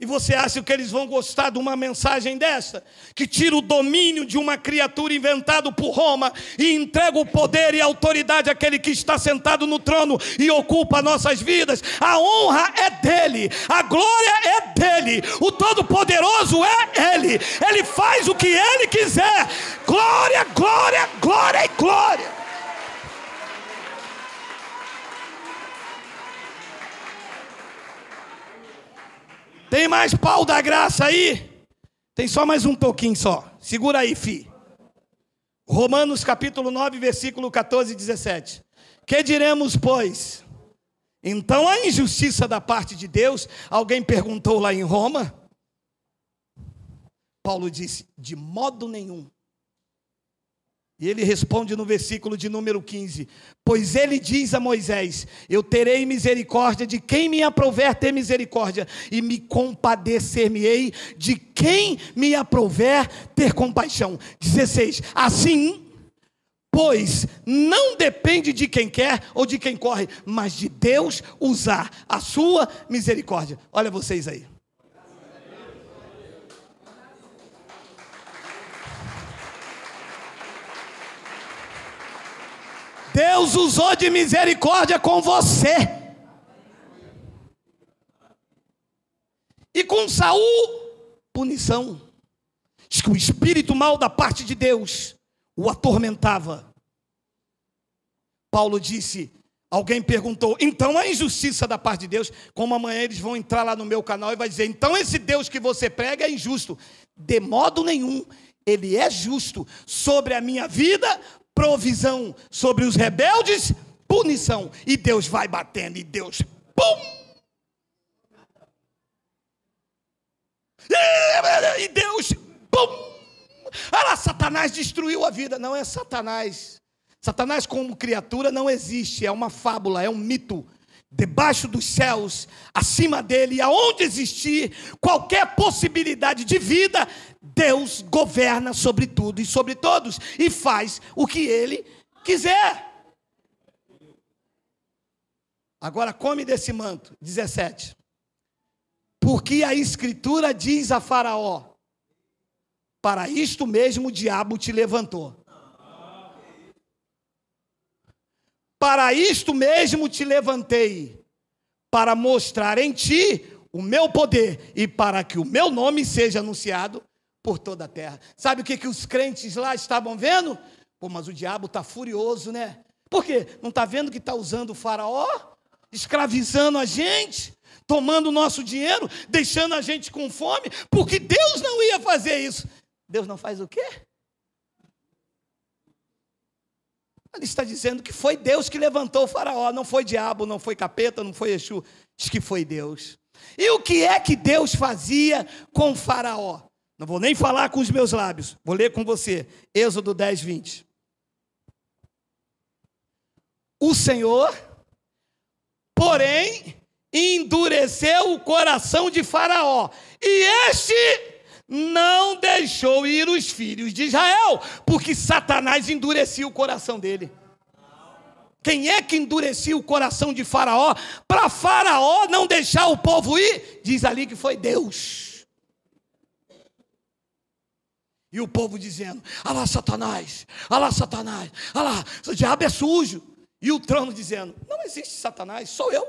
E você acha que eles vão gostar de uma mensagem desta? Que tira o domínio de uma criatura inventado por Roma e entrega o poder e a autoridade àquele que está sentado no trono e ocupa nossas vidas. A honra é dele, a glória é dele, o Todo-Poderoso é ele. Ele faz o que ele quiser. Glória, glória, glória e glória. Tem mais pau da graça aí? Tem só mais um pouquinho só. Segura aí, fi. Romanos capítulo 9, versículo 14 e 17. Que diremos, pois? Então a injustiça da parte de Deus, alguém perguntou lá em Roma. Paulo disse: de modo nenhum. E ele responde no versículo de número 15: Pois ele diz a Moisés: Eu terei misericórdia de quem me aprover ter misericórdia, e me compadecer-me-ei de quem me aprover ter compaixão. 16: Assim, pois não depende de quem quer ou de quem corre, mas de Deus usar a sua misericórdia. Olha vocês aí. Deus usou de misericórdia com você. E com Saul, punição. Diz que o espírito mal da parte de Deus o atormentava. Paulo disse: Alguém perguntou, então a injustiça da parte de Deus, como amanhã eles vão entrar lá no meu canal e vai dizer, então esse Deus que você prega é injusto. De modo nenhum, ele é justo sobre a minha vida, provisão sobre os rebeldes, punição. E Deus vai batendo, e Deus, pum! E Deus, pum! Ah lá, Satanás destruiu a vida. Não é Satanás. Satanás, como criatura, não existe, é uma fábula, é um mito. Debaixo dos céus, acima dele, aonde existir qualquer possibilidade de vida, Deus governa sobre tudo e sobre todos e faz o que ele quiser. Agora come desse manto, 17. Porque a escritura diz a Faraó: Para isto mesmo o diabo te levantou. Para isto mesmo te levantei, para mostrar em ti o meu poder e para que o meu nome seja anunciado por toda a terra. Sabe o que, que os crentes lá estavam vendo? Pô, mas o diabo está furioso, né? Por quê? Não está vendo que está usando o faraó, escravizando a gente, tomando o nosso dinheiro, deixando a gente com fome, porque Deus não ia fazer isso. Deus não faz o quê? Ele está dizendo que foi Deus que levantou o faraó, não foi diabo, não foi capeta, não foi Exu, diz que foi Deus. E o que é que Deus fazia com o faraó? Não vou nem falar com os meus lábios, vou ler com você. Êxodo 10, 20. O Senhor, porém, endureceu o coração de Faraó, e este não deixou ir os filhos de Israel, porque Satanás endurecia o coração dele. Quem é que endurecia o coração de Faraó para Faraó não deixar o povo ir? Diz ali que foi Deus. E o povo dizendo: Alá, Satanás, Alá, Satanás, Alá, o diabo é sujo. E o trono dizendo: Não existe Satanás, sou eu.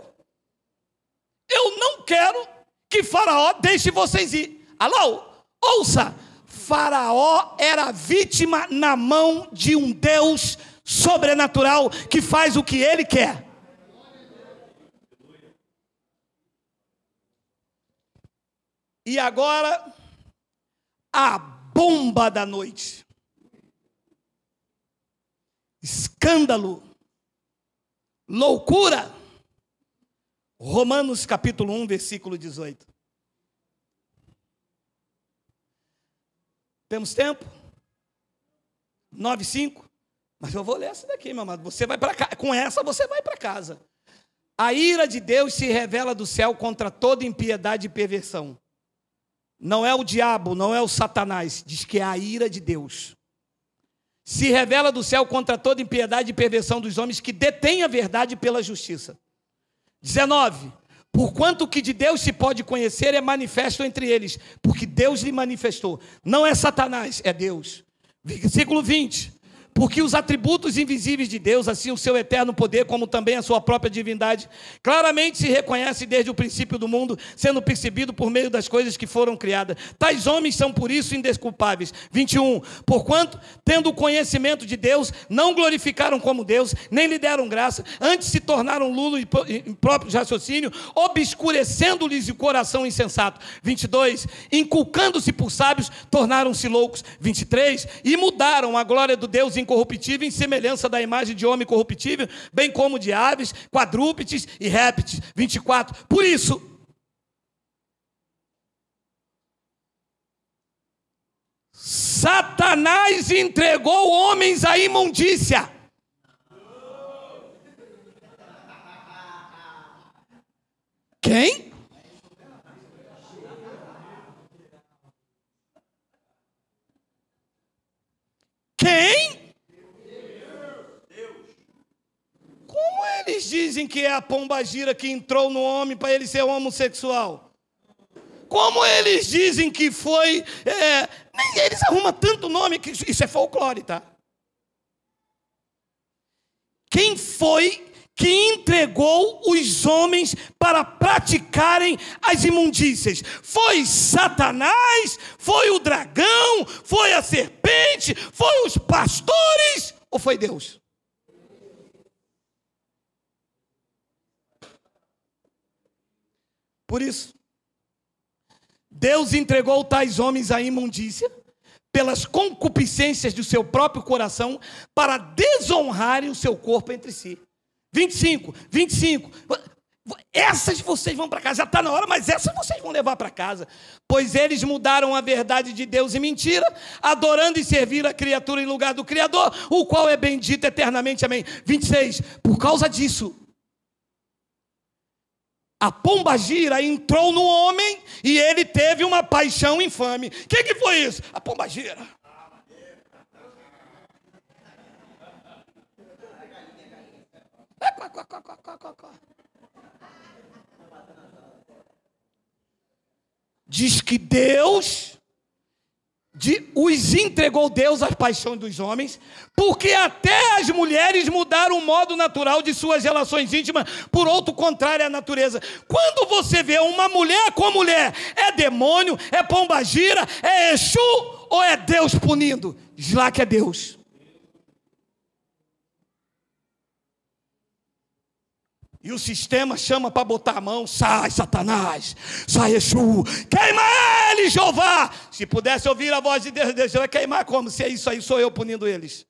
Eu não quero que Faraó deixe vocês ir. Alá, ouça: Faraó era vítima na mão de um Deus sobrenatural que faz o que ele quer. E agora, a Bomba da noite. Escândalo, loucura. Romanos capítulo 1, versículo 18. Temos tempo? 9 5? Mas eu vou ler essa daqui, meu amado. Você vai para Com essa você vai para casa. A ira de Deus se revela do céu contra toda impiedade e perversão não é o diabo, não é o Satanás, diz que é a ira de Deus. Se revela do céu contra toda impiedade e perversão dos homens que detêm a verdade pela justiça. 19. Porquanto que de Deus se pode conhecer é manifesto entre eles, porque Deus lhe manifestou. Não é Satanás, é Deus. Versículo 20. Porque os atributos invisíveis de Deus, assim o seu eterno poder, como também a sua própria divindade, claramente se reconhece desde o princípio do mundo, sendo percebido por meio das coisas que foram criadas. Tais homens são por isso indesculpáveis. 21. Porquanto, tendo o conhecimento de Deus, não glorificaram como Deus, nem lhe deram graça, antes se tornaram lulo em próprio raciocínio, obscurecendo-lhes o coração insensato. 22. Inculcando-se por sábios, tornaram-se loucos. 23. E mudaram a glória do Deus incorruptível, em semelhança da imagem de homem corruptível, bem como de aves, quadrúpedes e répteis. 24. Por isso. Satanás entregou homens à imundícia. Quem? Quem? Como eles dizem que é a pombagira que entrou no homem para ele ser homossexual? Como eles dizem que foi. É, nem eles arrumam tanto nome que isso é folclore, tá? Quem foi que entregou os homens para praticarem as imundícias? Foi Satanás? Foi o dragão? Foi a serpente? Foi os pastores? Ou foi Deus? Por isso, Deus entregou tais homens à imundícia, pelas concupiscências do seu próprio coração, para desonrarem o seu corpo entre si. 25, 25. Essas vocês vão para casa, já está na hora, mas essas vocês vão levar para casa. Pois eles mudaram a verdade de Deus em mentira, adorando e servir a criatura em lugar do Criador, o qual é bendito eternamente. Amém. 26. Por causa disso, a pomba-gira entrou no homem e ele teve uma paixão infame. O que, que foi isso? A pomba-gira. Diz que Deus de, os entregou Deus às paixões dos homens, porque até as mulheres mudaram o modo natural de suas relações íntimas por outro contrário à natureza. Quando você vê uma mulher com mulher, é demônio, é pomba gira, é Exu ou é Deus punindo? Diz lá que é Deus. E o sistema chama para botar a mão, sai Satanás, sai Exu, queima ele, Jeová. Se pudesse ouvir a voz de Deus, Deus vai queimar como? Se é isso aí, sou eu punindo eles.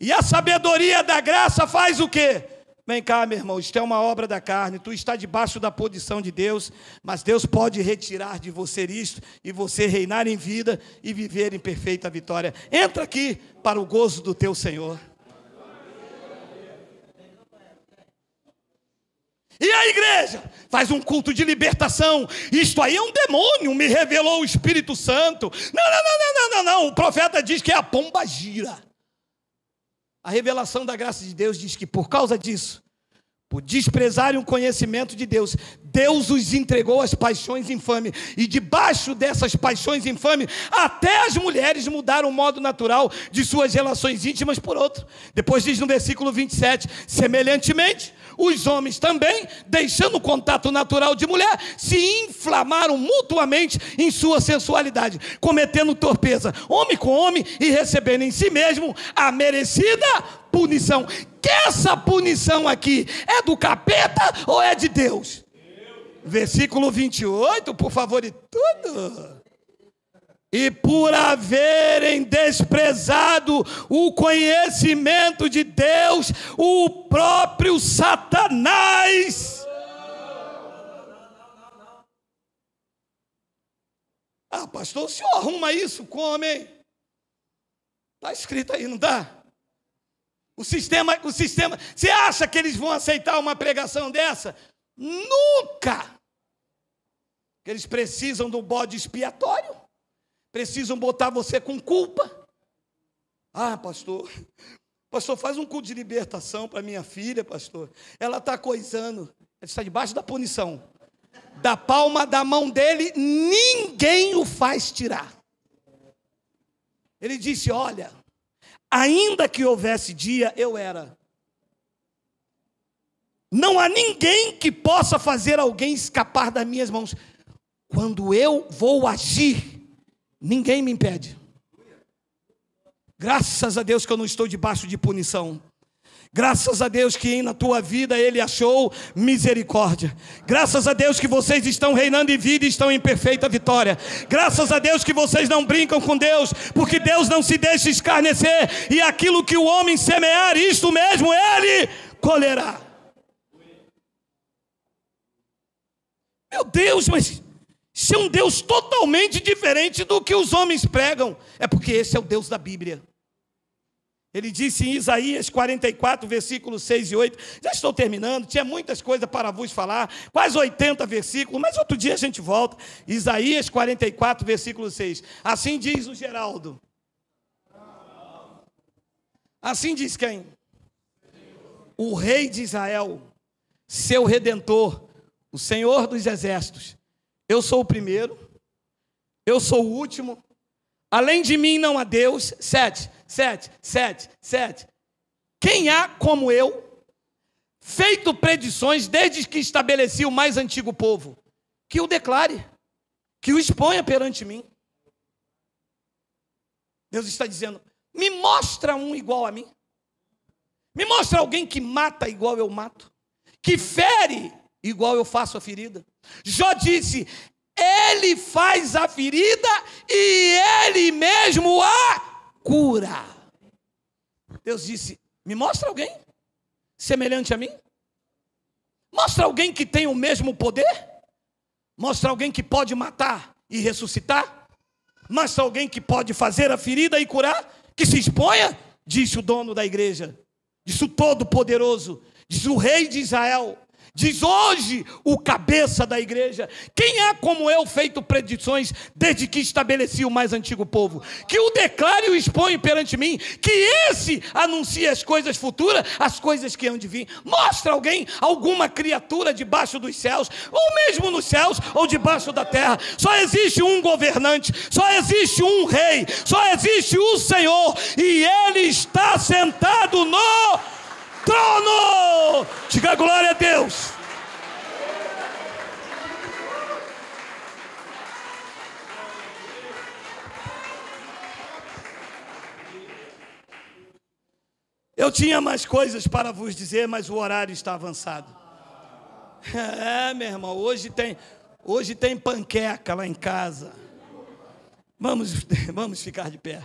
E a sabedoria da graça faz o quê? Vem cá, meu irmão, isto é uma obra da carne, tu está debaixo da posição de Deus, mas Deus pode retirar de você isto e você reinar em vida e viver em perfeita vitória. Entra aqui para o gozo do teu Senhor. E a igreja faz um culto de libertação. Isto aí é um demônio, me revelou o Espírito Santo. Não, não, não, não, não, não, O profeta diz que é a pomba gira. A revelação da graça de Deus diz que por causa disso, por desprezarem o conhecimento de Deus, Deus os entregou às paixões infames, e debaixo dessas paixões infames, até as mulheres mudaram o modo natural de suas relações íntimas por outro. Depois diz no versículo 27, semelhantemente, os homens também, deixando o contato natural de mulher, se inflamaram mutuamente em sua sensualidade, cometendo torpeza, homem com homem, e recebendo em si mesmo a merecida punição. Que essa punição aqui é do capeta ou é de Deus? Versículo 28, por favor e tudo. E por haverem desprezado o conhecimento de Deus, o próprio Satanás. Ah, pastor, o senhor arruma isso com, hein? Está escrito aí, não está? O sistema, o sistema. Você acha que eles vão aceitar uma pregação dessa? Nunca! que eles precisam do bode expiatório, precisam botar você com culpa. Ah, pastor, pastor, faz um culto de libertação para minha filha, pastor. Ela está coisando, ela está debaixo da punição. Da palma da mão dele, ninguém o faz tirar. Ele disse: Olha, ainda que houvesse dia, eu era. Não há ninguém que possa fazer alguém escapar das minhas mãos. Quando eu vou agir, ninguém me impede. Graças a Deus que eu não estou debaixo de punição. Graças a Deus que na tua vida ele achou misericórdia. Graças a Deus que vocês estão reinando em vida e estão em perfeita vitória. Graças a Deus que vocês não brincam com Deus, porque Deus não se deixa escarnecer. E aquilo que o homem semear, isto mesmo ele colherá. Meu Deus, mas se é um Deus totalmente diferente do que os homens pregam. É porque esse é o Deus da Bíblia. Ele disse em Isaías 44, versículos 6 e 8. Já estou terminando, tinha muitas coisas para vos falar, quase 80 versículos, mas outro dia a gente volta. Isaías 44, versículo 6. Assim diz o Geraldo. Assim diz quem? O rei de Israel, seu redentor, o Senhor dos exércitos eu sou o primeiro, eu sou o último, além de mim não há Deus. Sete, sete, sete, sete. Quem há como eu? Feito predições desde que estabeleci o mais antigo povo, que o declare, que o exponha perante mim. Deus está dizendo: me mostra um igual a mim. Me mostra alguém que mata igual eu mato, que fere igual eu faço a ferida. Jó disse: Ele faz a ferida e Ele mesmo a cura. Deus disse: Me mostra alguém semelhante a mim? Mostra alguém que tem o mesmo poder? Mostra alguém que pode matar e ressuscitar? Mostra alguém que pode fazer a ferida e curar? Que se exponha? Disse o dono da igreja. Disse o Todo-Poderoso. Disse o Rei de Israel. Diz hoje o cabeça da igreja: Quem há como eu feito predições desde que estabeleci o mais antigo povo? Que o declare e o expõe perante mim, que esse anuncie as coisas futuras, as coisas que hão de vir. Mostra alguém, alguma criatura debaixo dos céus, ou mesmo nos céus, ou debaixo da terra. Só existe um governante, só existe um rei, só existe o Senhor, e ele está sentado no trono. Diga glória a Deus. Eu tinha mais coisas para vos dizer, mas o horário está avançado. É, meu irmão, hoje tem, hoje tem panqueca lá em casa. Vamos, vamos ficar de pé.